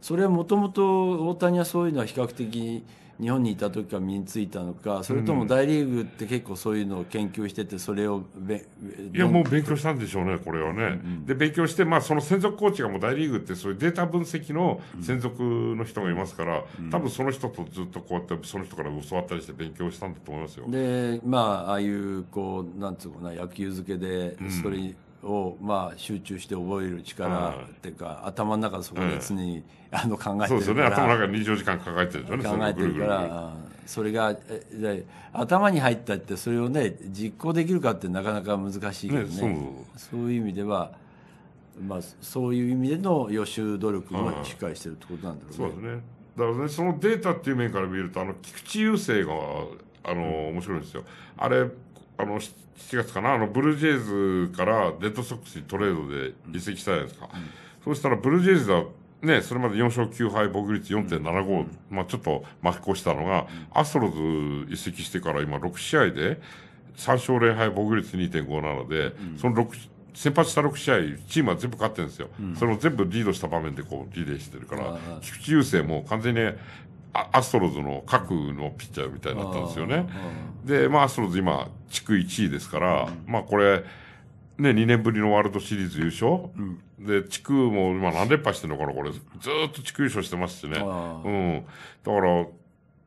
それはもともと大谷はそういうのは比較的日本にいた時から身についたのかそれとも大リーグって結構そういうのを研究しててそれをべいやもう勉強したんでしょうねこれはね、うん、で勉強して、まあ、その専属コーチがもう大リーグってそういうデータ分析の専属の人がいますから、うん、多分その人とずっとこうやってその人から教わったりして勉強したんだと思いますよでまあああいうこうなんつうかな野球漬けでそれ、うんをまあ集中して覚える力っていうか、頭の中そこで常に、あの考えてるからそうですよね頭の中に24時間考えてるでしょ考えてるからそれがえ頭に入ったってそれをね実行できるかってなかなか難しいけどね、ね、そういう意味では、まあ、そういう意味での予習努力もしっかりしてるってことなんだろうね。そうですねだからね、そのデータっていう面から見ると、あの、菊池雄星が、あの、面白いんですよ。あれ、あの、7月かな、あの、ブルージェイズからレッドソックスにトレードで移籍したじゃないですか。うん、そうしたら、ブルージェイズは、ね、それまで4勝9敗、防御率4.75、うん、まあちょっと負け越したのが、うん、アストロズ移籍してから今6試合で、3勝0敗、防御率2.57で、うん、その6、先発した6試合、チームは全部勝ってるんですよ、うん、それを全部リードした場面でこうリレーしてるから、菊池雄星も完全にね、アストロズの核のピッチャーみたいになったんですよね。で、まあ、アストロズ今、地区1位ですから、うん、まあ、これ、ね、2年ぶりのワールドシリーズ優勝、うん、で、地区も今何連覇してんのかな、これ。ずっと地区優勝してますしね。うん。だから、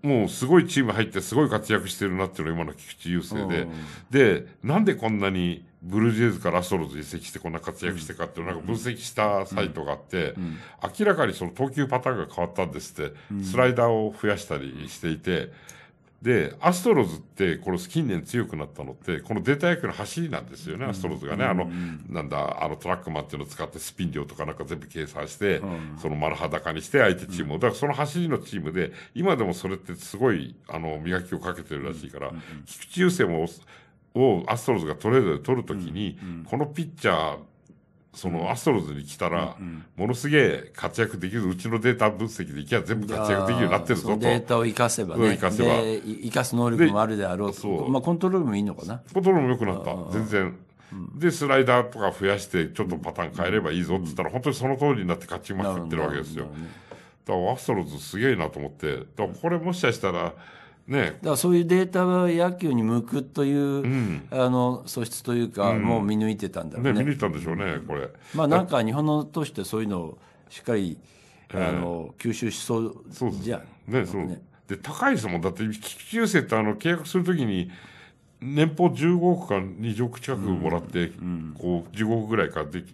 もうすごいチーム入ってすごい活躍してるなっていうのが今の菊池雄星で、で、なんでこんなにブルージェイズからアストロズ移籍してこんな活躍してかっていうなんか分析したサイトがあって、明らかにその投球パターンが変わったんですって、スライダーを増やしたりしていて、で、アストロズって、この近年強くなったのって、このデータ役の走りなんですよね、アストロズがね。あの、なんだ、あのトラックマンっていうのを使ってスピン量とかなんか全部計算して、その丸裸にして相手チームを。だからその走りのチームで、今でもそれってすごい、あの、磨きをかけてるらしいから、菊池雄星も、をアストロズがトレードで取るときに、うんうん、このピッチャー、そのアストロズに来たら、ものすげえ活躍できる、うちのデータ分析でいきば全部活躍できるようになってるぞと。データを生かせばね。生かせば。生かす能力もあるであろうと。まあコントロールもいいのかな。コントロールも良くなった。全然。で、スライダーとか増やして、ちょっとパターン変えればいいぞって言ったら、本当にその通りになって勝ちまくってるわけですよ。だからアストロズすげえなと思って、だからこれもしかしたら、ね、だからそういうデータは野球に向くという、うん、あの素質というか、うん、もう見抜いてたんだろうねね見抜いたんでしょうねこれまあなんか日本のとしてそういうのをしっかり、えー、あの吸収しそうじゃんねそうで高いですもんだって菊池雄星ってあの契約するときに年俸15億か20億近くもらって、うん、こう15億ぐらいかで移っ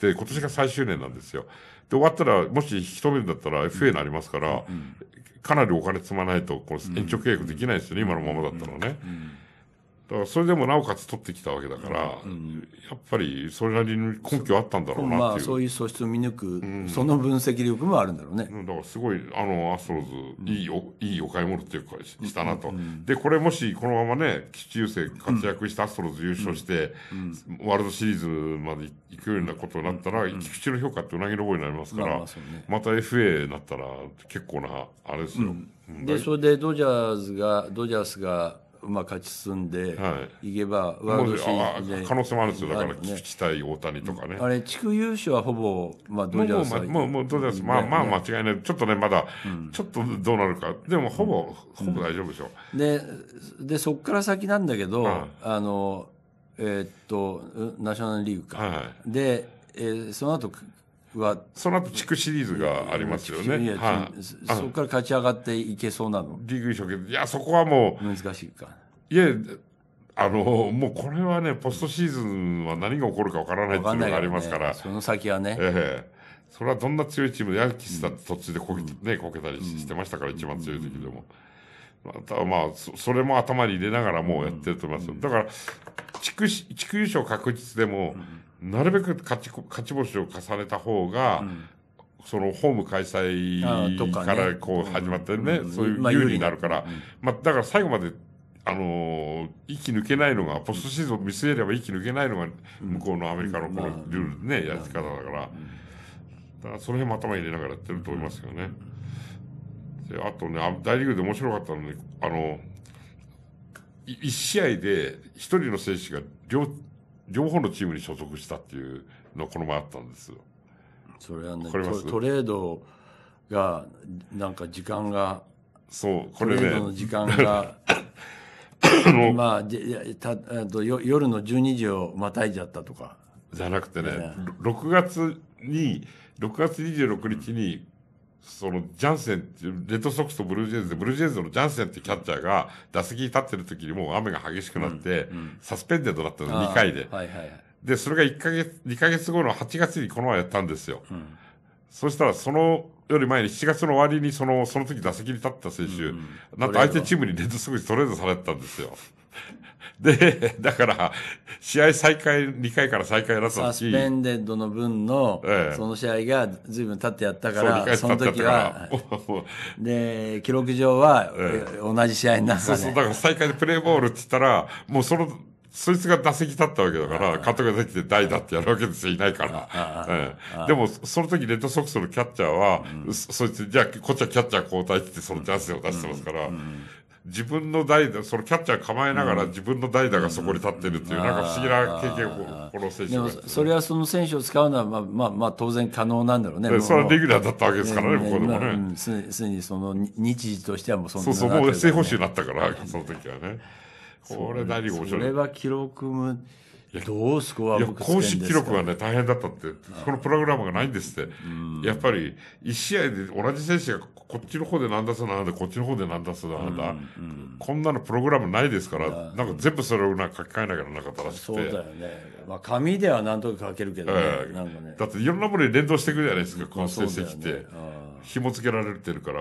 て今年が最終年なんですよで終わったらもし引き止めるんだったら FA になりますから、うんかなりお金積まないと、この延長契約できないですよね、うん、今のままだったらね。うんだからそれでもなおかつ取ってきたわけだから、うん、やっぱりそれなりに根拠あったんだろうなっていう。まあ、そういう素質を見抜く、うん、その分析力もあるんだろうね。だからすごい、あの、アストロズ、いいお、いいお買い物っていうか、したなと。で、これもしこのままね、基地優勢活躍してアストロズ優勝して、ワールドシリーズまで行くようなことになったら、菊池の評価ってうなぎのうになりますから、また FA になったら結構な、あれですよ。で、それでドジャーズが、ドジャースが、まあ、勝ち進んでいけば、ワールドシリーズ可能性もあるんですよ、だから聞きたい大谷とかね。あれ、地区優勝はほぼ、まあ、ドジャースもう、もう、ドジャース、まあ、まあ、間違いない。ちょっとね、まだ、ちょっとどうなるか。でも、ほぼ、ほぼ大丈夫でしょ。で、で、そっから先なんだけど、あの、えっと、ナショナルリーグか。で、えー、その後はその後地区シリーズがありますよね、はい、そこから勝ち上がっていけそうなのリーグ優勝いやそこはもう難しいかいやあのもうこれはねポストシーズンは何が起こるかわからないっていうのがありますから、ね、その先はね、ええそれはどんな強いチームでヤンキースだって途中でこけ,、ね、こけたりしてましたから、一番強い時でも。あとはまあそ、それも頭に入れながらもうやってると思います、だから地区、地区優勝確実でも、なるべく勝ち勝ち星を重ねた方が、そのホーム開催からこう始まってね、そういう有利になるから、まあ、だから最後まで、あの息抜けないのが、ポストシーズンを見据えれば息抜けないのが、向こうのアメリカのこのルールね、やり方だから、だからその辺も頭入れながらやってると思いますよね。であとね、大リーグで面白かったのに、あの、1試合で1人の選手が両両方のチームに所属したっていうのこの前あったんですよ。それはね、トレードが、なんか時間が、そう、これね。トレードの時間が、まあ、たと夜の12時をまたいじゃったとか。じゃなくてね、ね6月に、6月26日にそのジャンセン、レッドソックスとブルージェイズで、ブルージェイズのジャンセンってキャッチャーが打席に立ってる時にもう雨が激しくなって、うんうん、サスペンデッドだったの、2回で。はいはいはい、で、それが1ヶ月、2ヶ月後の8月にこの前やったんですよ。うん、そしたら、そのより前に7月の終わりにその、その時打席に立った選手、うんうん、なんと相手チームにレッドソックストレードされてたんですよ。で、だから、試合再開、2回から再開だったし。サスペンデッドの分の、その試合が随分経ってやったから、その時は、で、記録上は、同じ試合になった、ね、そうそう、だから再開でプレーボールって言ったら、もうその、そいつが打席立ったわけだから、監督が出て代打ってやるわけですよ、いないから。でも、その時レッドソックスのキャッチャーは、そいつ、じゃあ、こっちはキャッチャー交代って、そのチャンスを出してますから、自分の代打、そのキャッチャー構えながら自分の代打がそこに立ってるっていう、なんか不思議な経験をこの選手がそれはその選手を使うのは、まあ、まあ、まあ、当然可能なんだろうね。それはレギュラーだったわけですからね、ここでもね。す、で、にその日時としてはもうそんな、ね、そうそう、もう正捕手になったから、その時はね。これ何面白い。それは記録も、どうスコアや、公式記録はね、大変だったって、このプログラムがないんですって。やっぱり、一試合で同じ選手がこっちの方で何出すなあこっちの方で何出すなあこんなのプログラムないですから、なんか全部それをなんか書き換えなきゃならなかったらしくて。そうだよね。まあ、紙では何とか書けるけどね。えー、なんかねだっていろんなものに連動していくじゃないですか、この成績って。紐付けられてるから。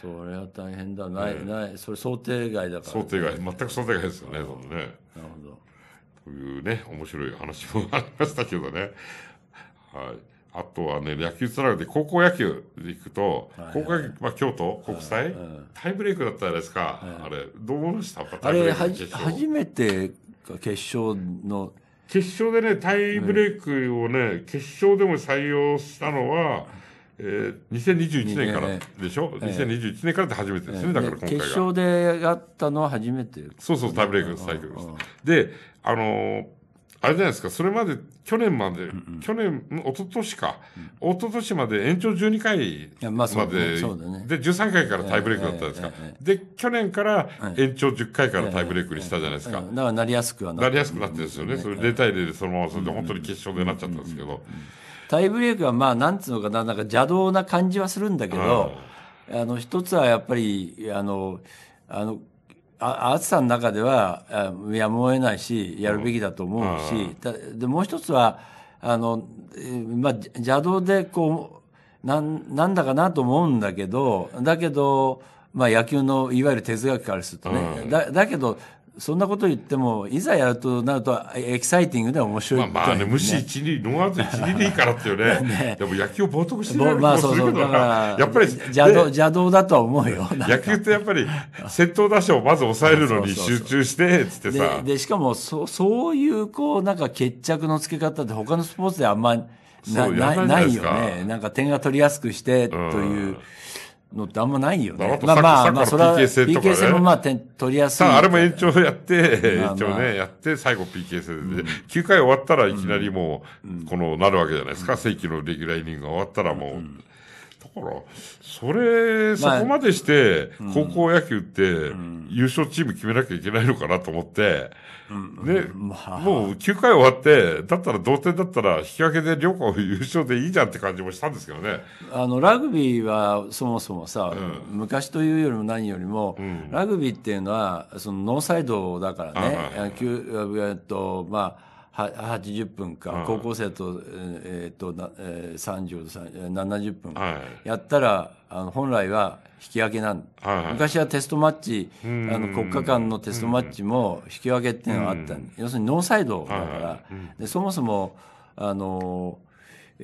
それは大変だ。ない、ね、ない。それ想定外だから、ね、想定外。全く想定外ですよね、そのね。なるほど。というね、面白い話もありましたけどね。はい。あとはね、野球つながって、高校野球で行くと、はいはい、高校野球、まあ京都国際、はいはい、タイブレイクだったじゃないですか。はい、あれ、どうでしたあれはじ、初めて決勝の。決勝でね、タイブレイクをね、決勝でも採用したのは、えー、2021年からでしょ、ええ、2021年からって初めてですね、え、だから今回が。決勝でやったのは初めて。そうそう、タイブレイクの最強です。で、あのーあれじゃないですか、それまで、去年まで、うんうん、去年、一昨年か、うん、一昨年まで延長12回まで、で、13回からタイブレークだったんですか、で、去年から延長10回からタイブレークにしたじゃないですか。だからなりやすくはなりやすくなってるんですよね。それ0対0でそのままそれで本当に決勝でなっちゃったんですけど。タイブレークはまあ、なんつうのかな、なんか邪道な感じはするんだけど、あの、一つはやっぱり、あの、あの、あ暑さの中ではやむを得ないしやるべきだと思うし、うん、でもう一つはあの、まあ、邪道でこうなんなんだかなと思うんだけどだけど、まあ、野球のいわゆる哲学からするとね、うん、だだけどそんなこと言っても、いざやるとなると、エキサイティングで面白い、ね、まあまあね、無視一二、ノーアウト一二でいいからっていうね。ねでも野球を冒涜してるまあそうそう。だから、やっぱり、邪道、邪道だとは思うよ。野球ってやっぱり、先頭打者をまず抑えるのに集中して、つってさ。でしかも、そ、そういう、こう、なんか決着のつけ方って他のスポーツであんまな、なないよね。なんか点が取りやすくして、という。うのってあんまないよね。まあまあ、まあ、それは PK 戦もまあ、取りやすい。あれも延長やって、延長ね、やって、最後 PK 戦で、9回終わったらいきなりもう、この、なるわけじゃないですか。正規のレギュラーイニングが終わったらもう、ら、それ、そこまでして、高校野球って、優勝チーム決めなきゃいけないのかなと思って、で、もう9回終わって、だったら同点だったら、引き分けで両校優勝でいいじゃんって感じもしたんですけどね。あの、ラグビーはそもそもさ、昔というよりも何よりも、ラグビーっていうのは、そのノーサイドだからね、野球、えっと、まあ、80分か、はい、高校生と,、えー、っとえー、3070分、やったらあの本来は引き分けなん、はいはい、昔はテストマッチあの国家間のテストマッチも引き分けっていうのがあった要するにノーサイドだから、はいはい、でそもそもあの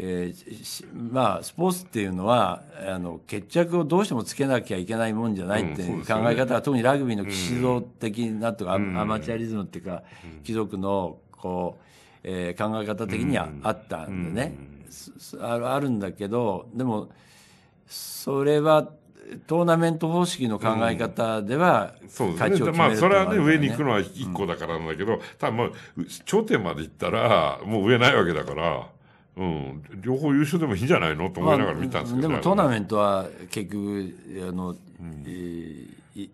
えー、まあスポーツっていうのはあの決着をどうしてもつけなきゃいけないもんじゃないっていう考え方が、うんね、特にラグビーの騎士道的なとか、アマチュアリズムっていうか、貴族のこう、えー、考え方的にはあったんでね、ああるんだけどでもそれはトーナメント方式の考え方では、そうですね。まあ、それはね、上に行くのは一個だからなんだけど、多分。頂点まで行ったら、もう上ないわけだから、うん、両方優勝でもいいんじゃないのと思いながら見たんですけど、でもトーナメントは結局、あの、うえ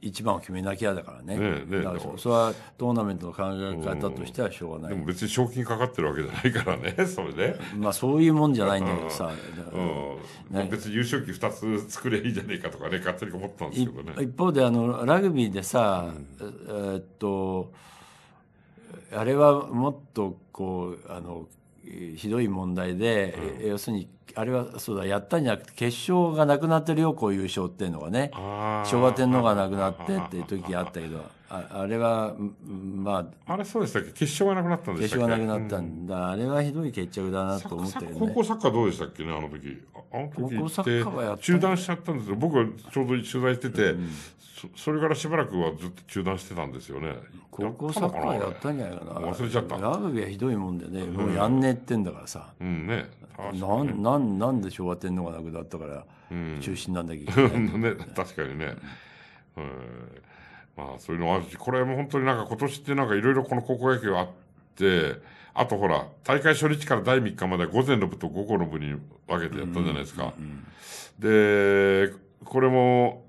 一番を決めなきゃだからね。ねねだからそれはトーナメントの考え方としてはしょうがない。でも別に賞金かかってるわけじゃないからね、それね。まあそういうもんじゃないんだけどさ。うん、別に優勝旗2つ作りゃいいじゃねえかとかね、勝手に思ったんですけどね。一方であの、ラグビーでさ、うん、えっと、あれはもっとこう、あの、ひどい問題で、うん、要するにあれはそうだやったんじゃなくて決勝がなくなって両校優勝っていうのがね昭和天皇がなくなってっていう時があったけどああれはまああれそうでしたっけ決勝がなくなったんで決勝がなくなったんだ、うん、あれはひどい決着だなと思ったよね高校サッカーどうでしたっけねあの時あの時高校サッカーはや中断しちゃったんですよ僕はちょうど取材してて、うん、それからしばらくはずっと中断してたんですよね高校サッカーやったんじゃないかな忘れちゃったラグビーはひどいもんでね、もうやんねえってんだからさ、うんね、ね、なんなんなんで昭和天皇が亡くなったから、中心なんだけど、ね、確かにね、うん、まあそういうのもあるしこれも本当になんか今年ってなんかいろいろこの高校野球あってあとほら、大会初日から第3日まで午前の部と午後の部に分けてやったじゃないですか。うんうんうん、で、これも、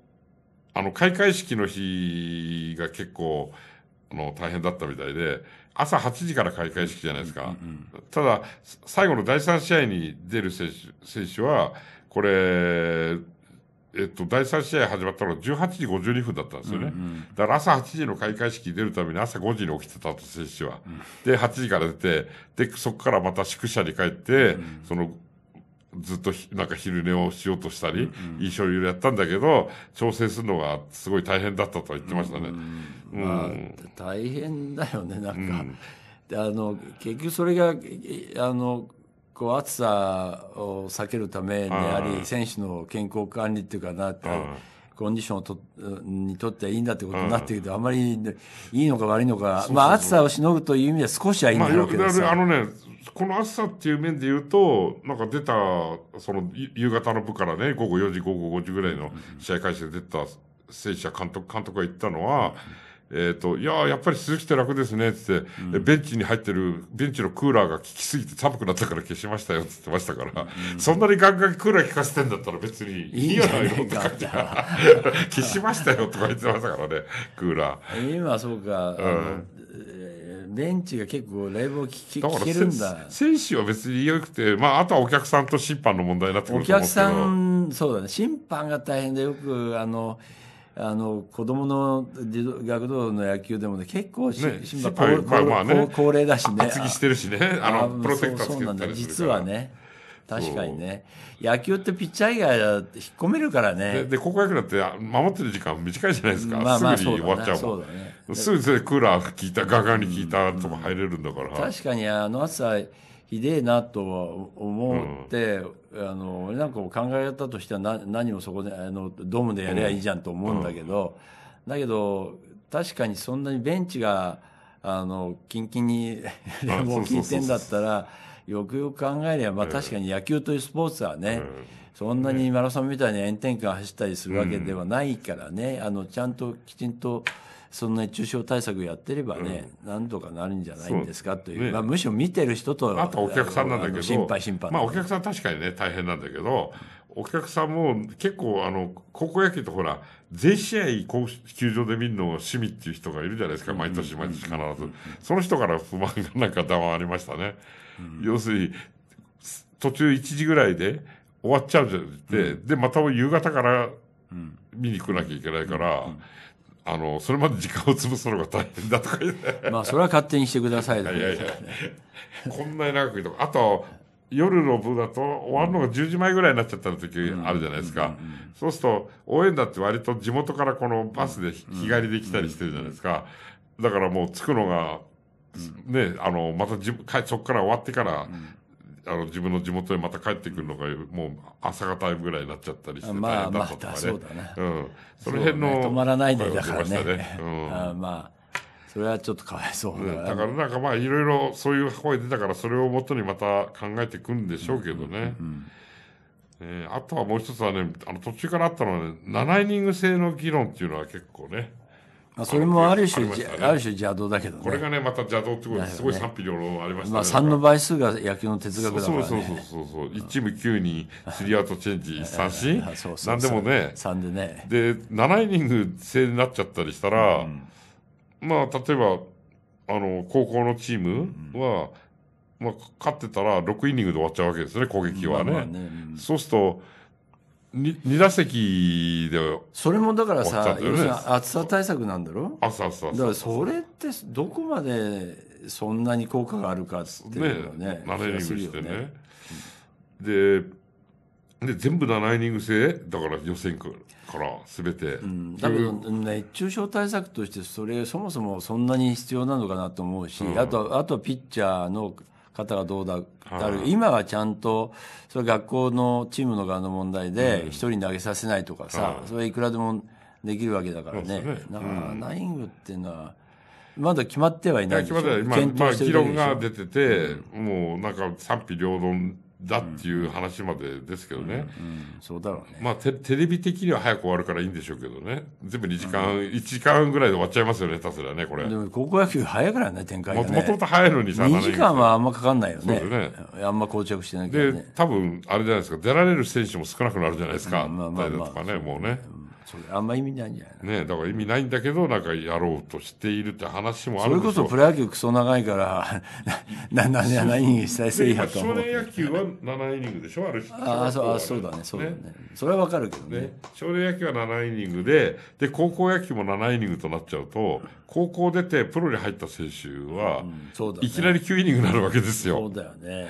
あの、開会式の日が結構、あの、大変だったみたいで、朝8時から開会式じゃないですか。ただ、最後の第3試合に出る選手選手は、これ、えっと、第3試合始まったのが18時52分だったんですよね、だから朝8時の開会式出るために朝5時に起きてたと選手は、で8時から出てでそこからまた宿舎に帰って、そのずっとなんか昼寝をしようとしたり、ういろいろやったんだけど、調整するのがすごい大変だったと言ってましたね。大変だよね、なんか。であの結局それがあのこう暑さを避けるためであり選手の健康管理っていうかなって、コンディションとにとってはいいんだってことになってるけど、うん、あまりいいのか悪いのかまあ暑さをしのぐという意味では少しはいいんだろうけどさ、まあ、あのねこの暑さっていう面で言うと、なんか出た、その夕方の部からね、午後4時、午後5時ぐらいの試合開始で出た選手や監督、監督が言ったのは、うんえっ、ー、と、いややっぱり鈴木って楽ですね、つって、うん、ベンチに入ってる、ベンチのクーラーが効きすぎて寒くなったから消しましたよ、つってましたから、うん、そんなにガンガンクーラー効かせてんだったら別にいいよないとかって、消しましたよ、とか言ってましたからね、クーラー。今、そうか、うん、ベンチが結構冷房効き効けるんだ。選手は別に良くて、まあ、あとはお客さんと審判の問題になってくると思うけど。お客さん、そうだね、審判が大変でよく、あの、あの子供の児学童の野球でもね結構し、ね、心配、まあまあね、高齢だしね厚着してるしねあのプロテクターつけたりするからそうなんだ実はね確かにね野球ってピッチャー以外は引っ込めるからねで高校野球だって守ってる時間短いじゃないですか、まあまあ、すぐに終わっちゃうもん、ねね、すぐクーラー効いたガガに効いたとも入れるんだから、うん、確かにあの暑さひでえなとは思って、うん、あの俺なんか考え方としては何もそこであのドームでやればいいじゃんと思うんだけど、うん、だけど確かにそんなにベンチがあのキンキンに冷房効いてんだったらよくよく考えれば、まあ、確かに野球というスポーツはね、そんなにマラソンみたいに炎天下走ったりするわけではないからね、あのちゃんときちんと。その熱中症対策やってればね、なんとかなるんじゃないんですかという、ねまあ、むしろ見てる人とあとお客さんなんだけど心配心配まあお客さん確かにね大変なんだけどお客さんも結構あの高校野球ってほら全試合球場で見るのが趣味っていう人がいるじゃないですか毎年毎年必ず、その人から不満がなんかだまありましたね、うん、要するに途中1時ぐらいで終わっちゃうじゃんって、うん、でまた夕方から見に来なきゃいけないから、うんあの、それまで時間を潰すのが大変だとか言って。まあ、それは勝手にしてください、いやいやこんなに長くいとか。あと、夜の部だと終わるのが10時前ぐらいになっちゃった時あるじゃないですか。そうすると、応援団って割と地元からこのバスで日帰りで来たりしてるじゃないですか。だからもう着くのが、ね、あの、またじそこから終わってからあの、自分の地元へまた帰ってくるのが、もう朝方ぐらいになっちゃったりして、まあ、また、そうだね。うん。その辺の、ね、止まらないでだからね。ねうん、あまあ、それはちょっとかわいそうだ,、ね、だからなんかまあ、いろいろそういう声出たから、それをもとにまた考えていくんでしょうけどね。あとはもう一つはね、あの途中からあったのはね、7イニング制の議論っていうのは結構ね、まあ、それもある種、ね、ある種邪道だけどねこれがねまた邪道ってことですごい賛否両論ありましたねまあ、3の倍数が野球の哲学だから、ね、そうそうそうそう1チーム9人3アウトチェンジ三振何でもね3でねで7イニング制になっちゃったりしたら、うん、まあ例えばあの高校のチームは、うん、まあ、勝ってたら6イニングで終わっちゃうわけですね攻撃はねまあまあねうん、そうすると二打席でそれもだからさ、要するに暑さ対策なんだろ暑さ暑さだからそれってどこまでそんなに効果があるかっていうのねね7イニングしてね、でで全部7イニング制だから予選から全て、うん、だけど熱中症対策としてそれそもそもそんなに必要なのかなと思うし、あとあとピッチャーの方がどうだあたる、今はちゃんと、それ学校のチームの側の問題で、一人投げさせないとかさ、それいくらでもできるわけだからね。だから、ナイングっていうのは、まだ決まってはいないでしょ。決まっては、まあ、まあ、議論が出てて、もうなんか賛否両論だっていう話までですけどね。うん、うんうん、そうだろうね。まあテ、テレビ的には早く終わるからいいんでしょうけどね。全部2時間、うん、1時間ぐらいで終わっちゃいますよね、たすらね、これ。でも、高校野球早いからね、展開が、ね、もともと早いのにさ、2時間はあんまかかんないよね。そうね。あんま膠着してないけど、ね。で、多分、あれじゃないですか、出られる選手も少なくなるじゃないですか。うん、まあまあ、まあ、とかね、もうね。それあんま意味ないんじゃないねだから意味ないんだけどなんかやろうとしているって話もあるそれこそプロ野球クソ長いから7イニングしたいせいやと少年野球は7イニングでしょあれああそうあそうだねそうだね、ね、それはわかるけどね、ね、少年野球は7イニングでで高校野球も7イニングとなっちゃうと高校出てプロに入った選手は、うんね、いきなり9イニングになるわけですよそうだよね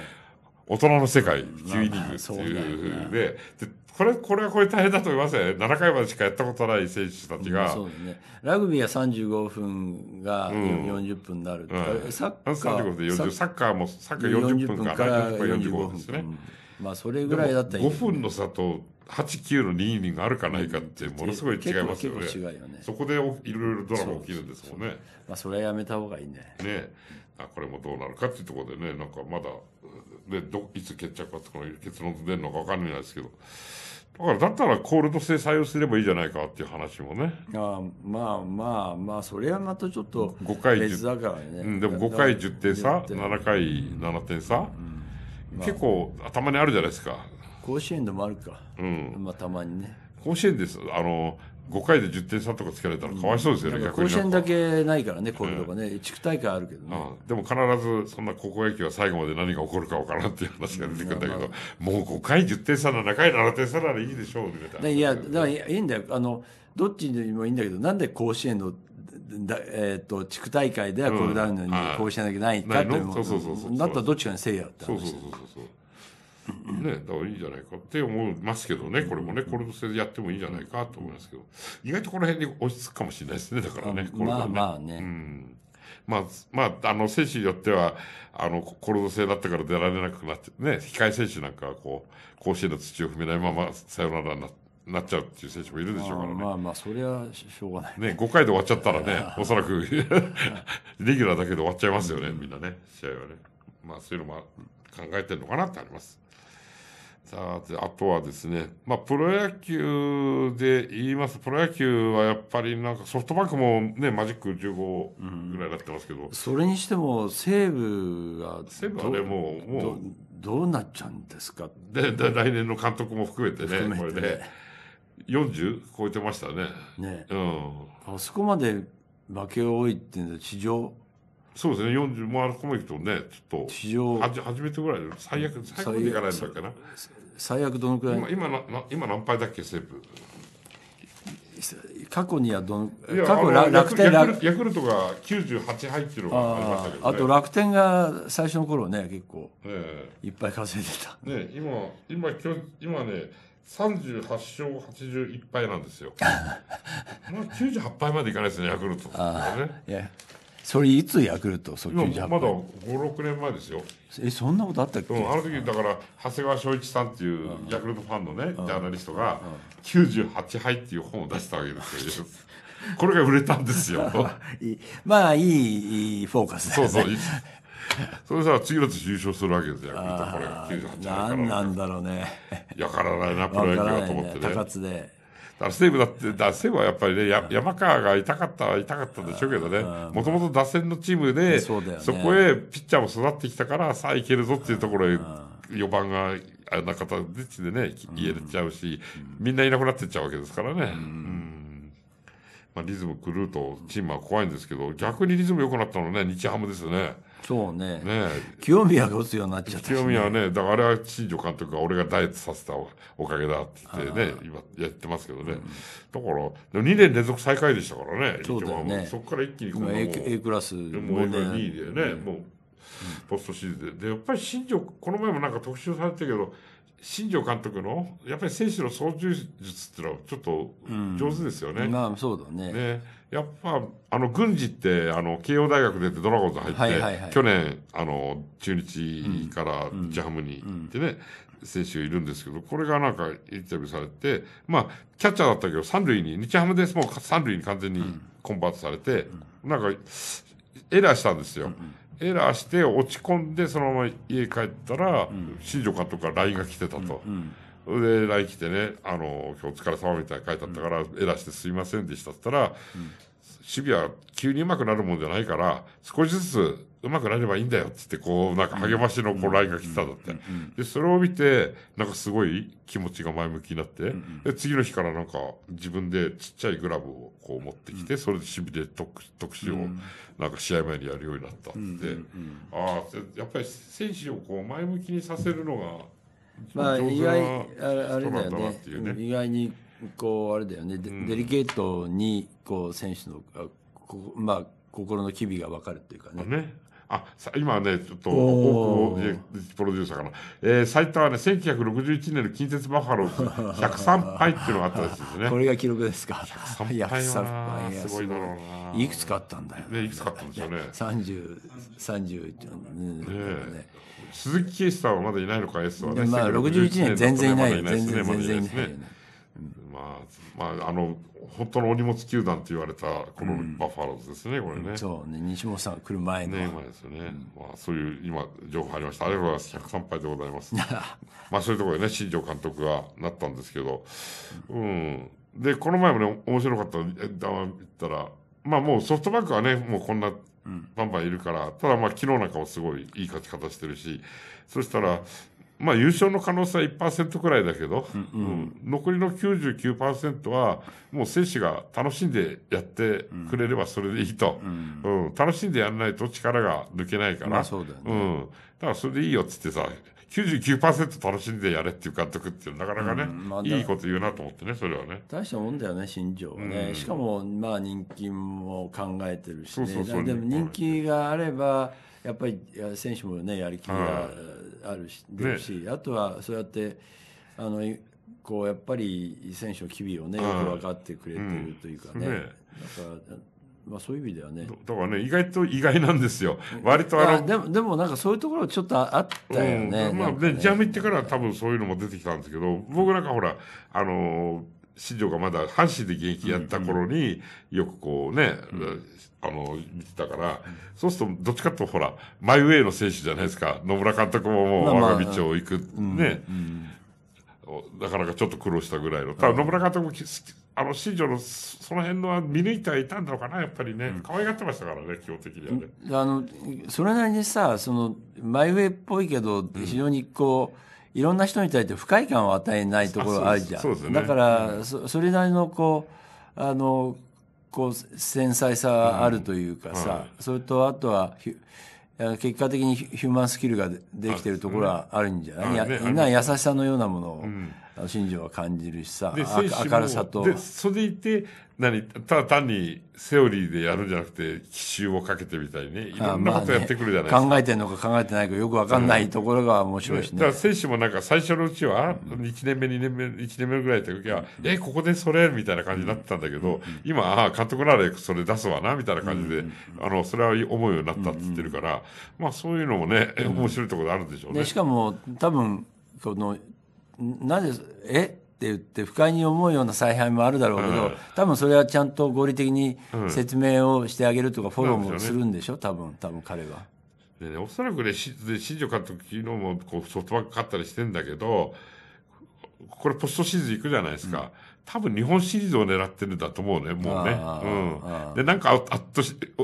大人の世界9イニングっていうで、まあこれ、これはこれ大変だと思いますね。7回までしかやったことない選手たちが。うん、そうですね。ラグビーは35分が40分になる、うん、サッカー。3サッカーも、サッカー40分から4 5分ですね。まあそれぐらいだったら5分の差と89の22があるかないかってものすごい違いますよね。違よねそこでいろいろドラマ起きるんですもんね。まあそれはやめた方がいいね。ねあこれもどうなるかっていうところでねなんかまだでどいつ決着がつくの結論出るのか分かんないですけど。だからだったらコールド制裁をすればいいじゃないかっていう話もねあまあまあまあそれはまたちょっと別だからね、うん、でも5回10点差7回7点差、うん結構たまにあるじゃないですか甲子園でもあるか、うん、まあたまにね甲子園ですあの5回で10点差とかつけられたらかわいそうですよね、うん、逆に甲子園だけないからね、こういうとかね、うん、地区大会あるけどね、うん、でも必ず、そんな高校野球は最後まで何が起こるか分からんっていう話が出てくるんだけど、まあもう5回10点差、なら7回7点差ならいいでしょうみたいな。いや、だからいいんだよ。あのどっちにもいいんだけど、なんで甲子園のだえっ、ー、と、地区大会ではこれだのに、こうしなきゃないかというそうそうそうだったらどっちかにせいやって話そうそうそうそう。ね、だからいいんじゃないかって思いますけどね、これもね、これでやってもいいんじゃないかと思いますけど、意外とこの辺で落ち着くかもしれないですね、だからね、これねまあまあね。うん、まあ、まあ、あの、選手によっては、あの、コロナ制だったから出られなくなって、ね、控え選手なんかはこう、甲子園の土を踏めないまま、さよならになって、なっちゃうっていう選手もいるでしょうからね。まあまあ、そりゃしょうがない。ね、5回で終わっちゃったらね、おそらく レギュラーだけで終わっちゃいますよね、みんなね、試合はね。まあ、そういうのも考えてるのかなってあります。さあ、あとはですね、まあ、プロ野球で言います。プロ野球はやっぱりなんかソフトバンクもね、マジック15ぐらいになってますけど。うん、それにしても西武は、西武はね、もう、もう。どうなっちゃうんですかで、で、来年の監督も含めてね、てこれね。40超えてましたね。ね、うん。あそこまで負け多いっていうのは地上。そうですね、40、もあ、そこまで行くとね、ちょっと。地上。はじ初めてぐらいで、最悪、最悪でいかないんだっけな。最悪どのくらい今今今何敗だっけ、セー過去にはどの過去楽天ヤクルトが98敗っていうのがありましたけど、ね、あと楽天が最初の頃ね結構いっぱい稼いでた、ね今今今ね38勝81敗なんですよ。まあ98敗までいかないですね、ヤクルト、ね。いや、それいつヤクルト、そっちまだ5、6年前ですよ。え、そんなことあったっけ、あの時、だから、長谷川昭一さんっていうヤクルトファンのね、ジャーナリストが、98敗っていう本を出したわけですよ。これが売れたんですよ。まあ、いい、いいフォーカスですね。そうそう。それさ次の年優勝するわけですよヤクルトこれが98年から何なんだろうねやからないなプロ野球はと思ってね高津でだーブだって、だーブはやっぱりね、や山川が痛かったは痛かったんでしょうけどね、もともと打線のチームで、そね、そこへピッチャーも育ってきたから、さあいけるぞっていうところへ、4番が、あんな形でね、言えちゃうし、うん、みんないなくなってっちゃうわけですからね。うん、まあ、リズム狂うと、チームは怖いんですけど、逆にリズム良くなったのね、日ハムですよね。そうねね清宮が打つようになっちゃった、ね、清宮はねだからあれは新庄監督が俺がダイエットさせたおかげだって言ってね今やってますけどね、うん、だからでも2年連続最下位でしたからねそうだよねそこから一気にこの A, A クラスもう2位でね、もうポストシーズででやっぱり新庄この前もなんか特集されてたけど新庄監督のやっぱり選手の操縦術っていうのはちょっと上手ですよね。うん、まあそうだね。ねやっぱ、あの、軍事って、あの、慶応大学出てドラゴンズ入って、はいはいはい、去年、あの、中日からジャムに行ってね、うん、選手いるんですけど、これがなんかインタビューされて、まあ、キャッチャーだったけど、三塁に、日ハムですもう三塁に完全にコンバートされて、うん、なんか、エラーしたんですよ。うんうんエラーして落ち込んでそのまま家帰ったら、うん、新庄監督から LINE が来てたと、うんうんで LINE 来てね「あの今日お疲れ様みたいに書いてあったから、エラーしてすいませんでした」っ言ったら、守備は急にうまくなるもんじゃないから少しずつうまくなればいいんだよっつってこうなんか励ましのこう LINE が来たんだってでそれを見てなんかすごい気持ちが前向きになってで次の日からなんか自分でちっちゃいグラブをこう持ってきてそれで守備で特特集をなんか試合前にやるようになったってああやっぱり選手をこう前向きにさせるのがまあ意外あれだよね、ね、意外にこうあれだよね、うん、デリケートにこう選手のあこまあ心の機微が分かるっていうかね。ねあ今ね、ちょっと、大久保プロデューサーかな。えー、最はね、1961年の近鉄バファローズ103敗 っていうのがあったらしいですね。これが記録ですか。103敗はすごいだろうな。いくつかあったんだよね。ねいくつかあったんですよね。30、30、ね。ねね鈴木圭さんはまだいないのか S はね。まあ61年全然いない。全然全然いない。まあ、まあ、あの、本当のお荷物球団と言われた、このバファローズですね、うん、これね。そうね、西本さん来る前の。ね、前ですよね。うん、まあ、そういう、今、情報ありました。ありがとうございます。103でございます。まあ、そういうところでね、新庄監督がなったんですけど、うん。で、この前もね、面白かった、談っ見たら、まあ、もうソフトバンクはね、もうこんなん、バンバンいるから、ただまあ昨日なんかもすごいいい勝ち方してるし、そしたら、まあ優勝の可能性は1%くらいだけど、うんうんうん、残りの99%はもう選手が楽しんでやってくれればそれでいいと、うんうん、楽しんでやらないと力が抜けないから、まあ、そうだ、ね、うん、だからそれでいいよっつってさ、99%楽しんでやれっていう監督っていうなかなかね、うんまあ、いいこと言うなと思ってねそれはね大したもんだよね新庄はね、うん、しかもまあ人気も考えてるし、ね、そうそうでも人気があればやっぱり選手もねやりきりがあるし,、はい、し、ね、あとはそうやってあのこうやっぱり選手の機微をねよく分かってくれてるというかね、うん、ねだからまあ、そういう意味ではね。だからね、意外と意外なんですよ。割とあの。でも、でもなんかそういうところちょっとあったよね。うん、まあ、ね、ジャム行ってから多分そういうのも出てきたんですけど、僕なんかほら、あのー新がまだ阪神で現役やった頃によくこうね、あの、見てたから、そうするとどっちかとほら、マイウェイの選手じゃないですか。野村監督ももう我が道を行く、ね、なかなかちょっと苦労したぐらいの。ただ野村監督もあの、新庄のその辺のは見抜いてはいたんだろうかな、やっぱりね、可愛がってましたからね、基本的にはね。あの、それなりにさ、その、前上っぽいけど、非常にこう、うん、いろんな人に対して不快感を与えないところあるじゃん。そうですね。だから、うん、そそれなりのこう、あの、こう、繊細さあるというかさ、はい、それとあとは、結果的にヒューマンスキルができてるところはあるんじゃない、ね、みんな優しさのようなものを。うん心情は感じるしさ明るさとでそれでいて何ただ単にセオリーでやるんじゃなくて奇襲をかけてみたいねいろんなことやってくるじゃないですか、ね、考えてるのか考えてないかよく分かんないところが面白いしね、ねだから選手もなんか最初のうちは1年目2年目1年目ぐらいの時は、うん、えここでそれみたいな感じになってたんだけど、うん、今ああ監督ならそれ出すわなみたいな感じで、うん、あのそれは思うようになったって言ってるから、まあそういうのもね面白いところあるんでしょうね、しかも多分このなぜ、えって言って不快に思うような采配もあるだろうけど、うん、多分それはちゃんと合理的に説明をしてあげるとか、フォローもするんでしょ、うん、ね、多分、多分彼は。でね、おそらくね、しで新庄監督、昨日もこうソフトバンク勝ったりしてんだけど、これポストシーズン行くじゃないですか。多分日本シリーズを狙ってるんだと思うね、もうね。うん。で、なんかあっと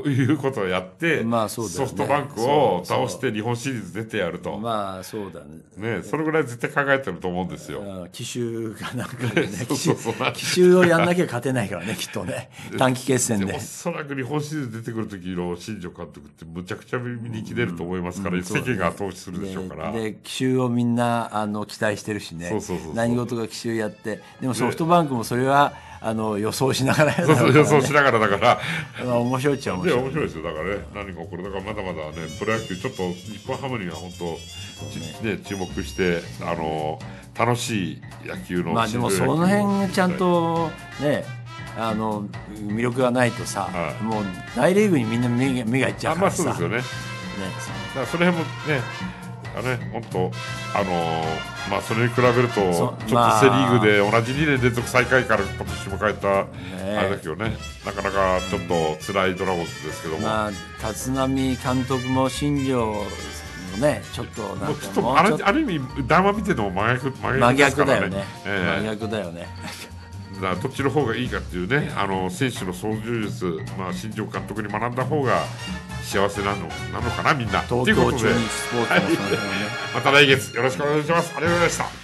いうことをやって、まあそうだね、ソフトバンクを倒して日本シリーズ出てやると。まあそうだね。ねそれぐらい絶対考えてると思うんですよ。奇襲がなんかね、奇襲奇襲をやんなきゃ勝てないからね、きっとね。短期決戦で。おそらく日本シリーズ出てくる時の新庄監督ってむちゃくちゃに来れると思いますから、世間が押しするでしょうから。で、奇襲をみんなあの期待してるしね。そうそうそう何事が奇襲やって。でもソフトバンクくもそれはあの予想しながら、ね、予想しながらだからあの面白いっちゃ面白い、ね、面白いですよだからね、何が起こるだからまだまだねプロ野球ちょっと日本ハムには本当、ね、注目してあの楽しい野球のまあでもその辺ちゃんとねあの魅力がないとさ、はい、もう大リーグにみんな目が目がいっちゃうからさ、まあ、そうですよねねだからその辺もねがね、本当、あのー、まあ、それに比べると、ちょっとセ・リーグで同じ2年連続最下位から今年迎えた、あれだけどね、なかなかちょっと辛いドラゴンズですけども。まあ、立浪監督も新庄ね、ちょっとなんかもうある意味、談話見てても真逆真逆、ね、だよね。えー、真逆だよねらどっちの方がいいかっていうねあの選手の操縦術、まあ、新庄監督に学んだ方が幸せなのなのかなみんな。ということで、はい、また来月よろしくお願いします。ありがとうございました。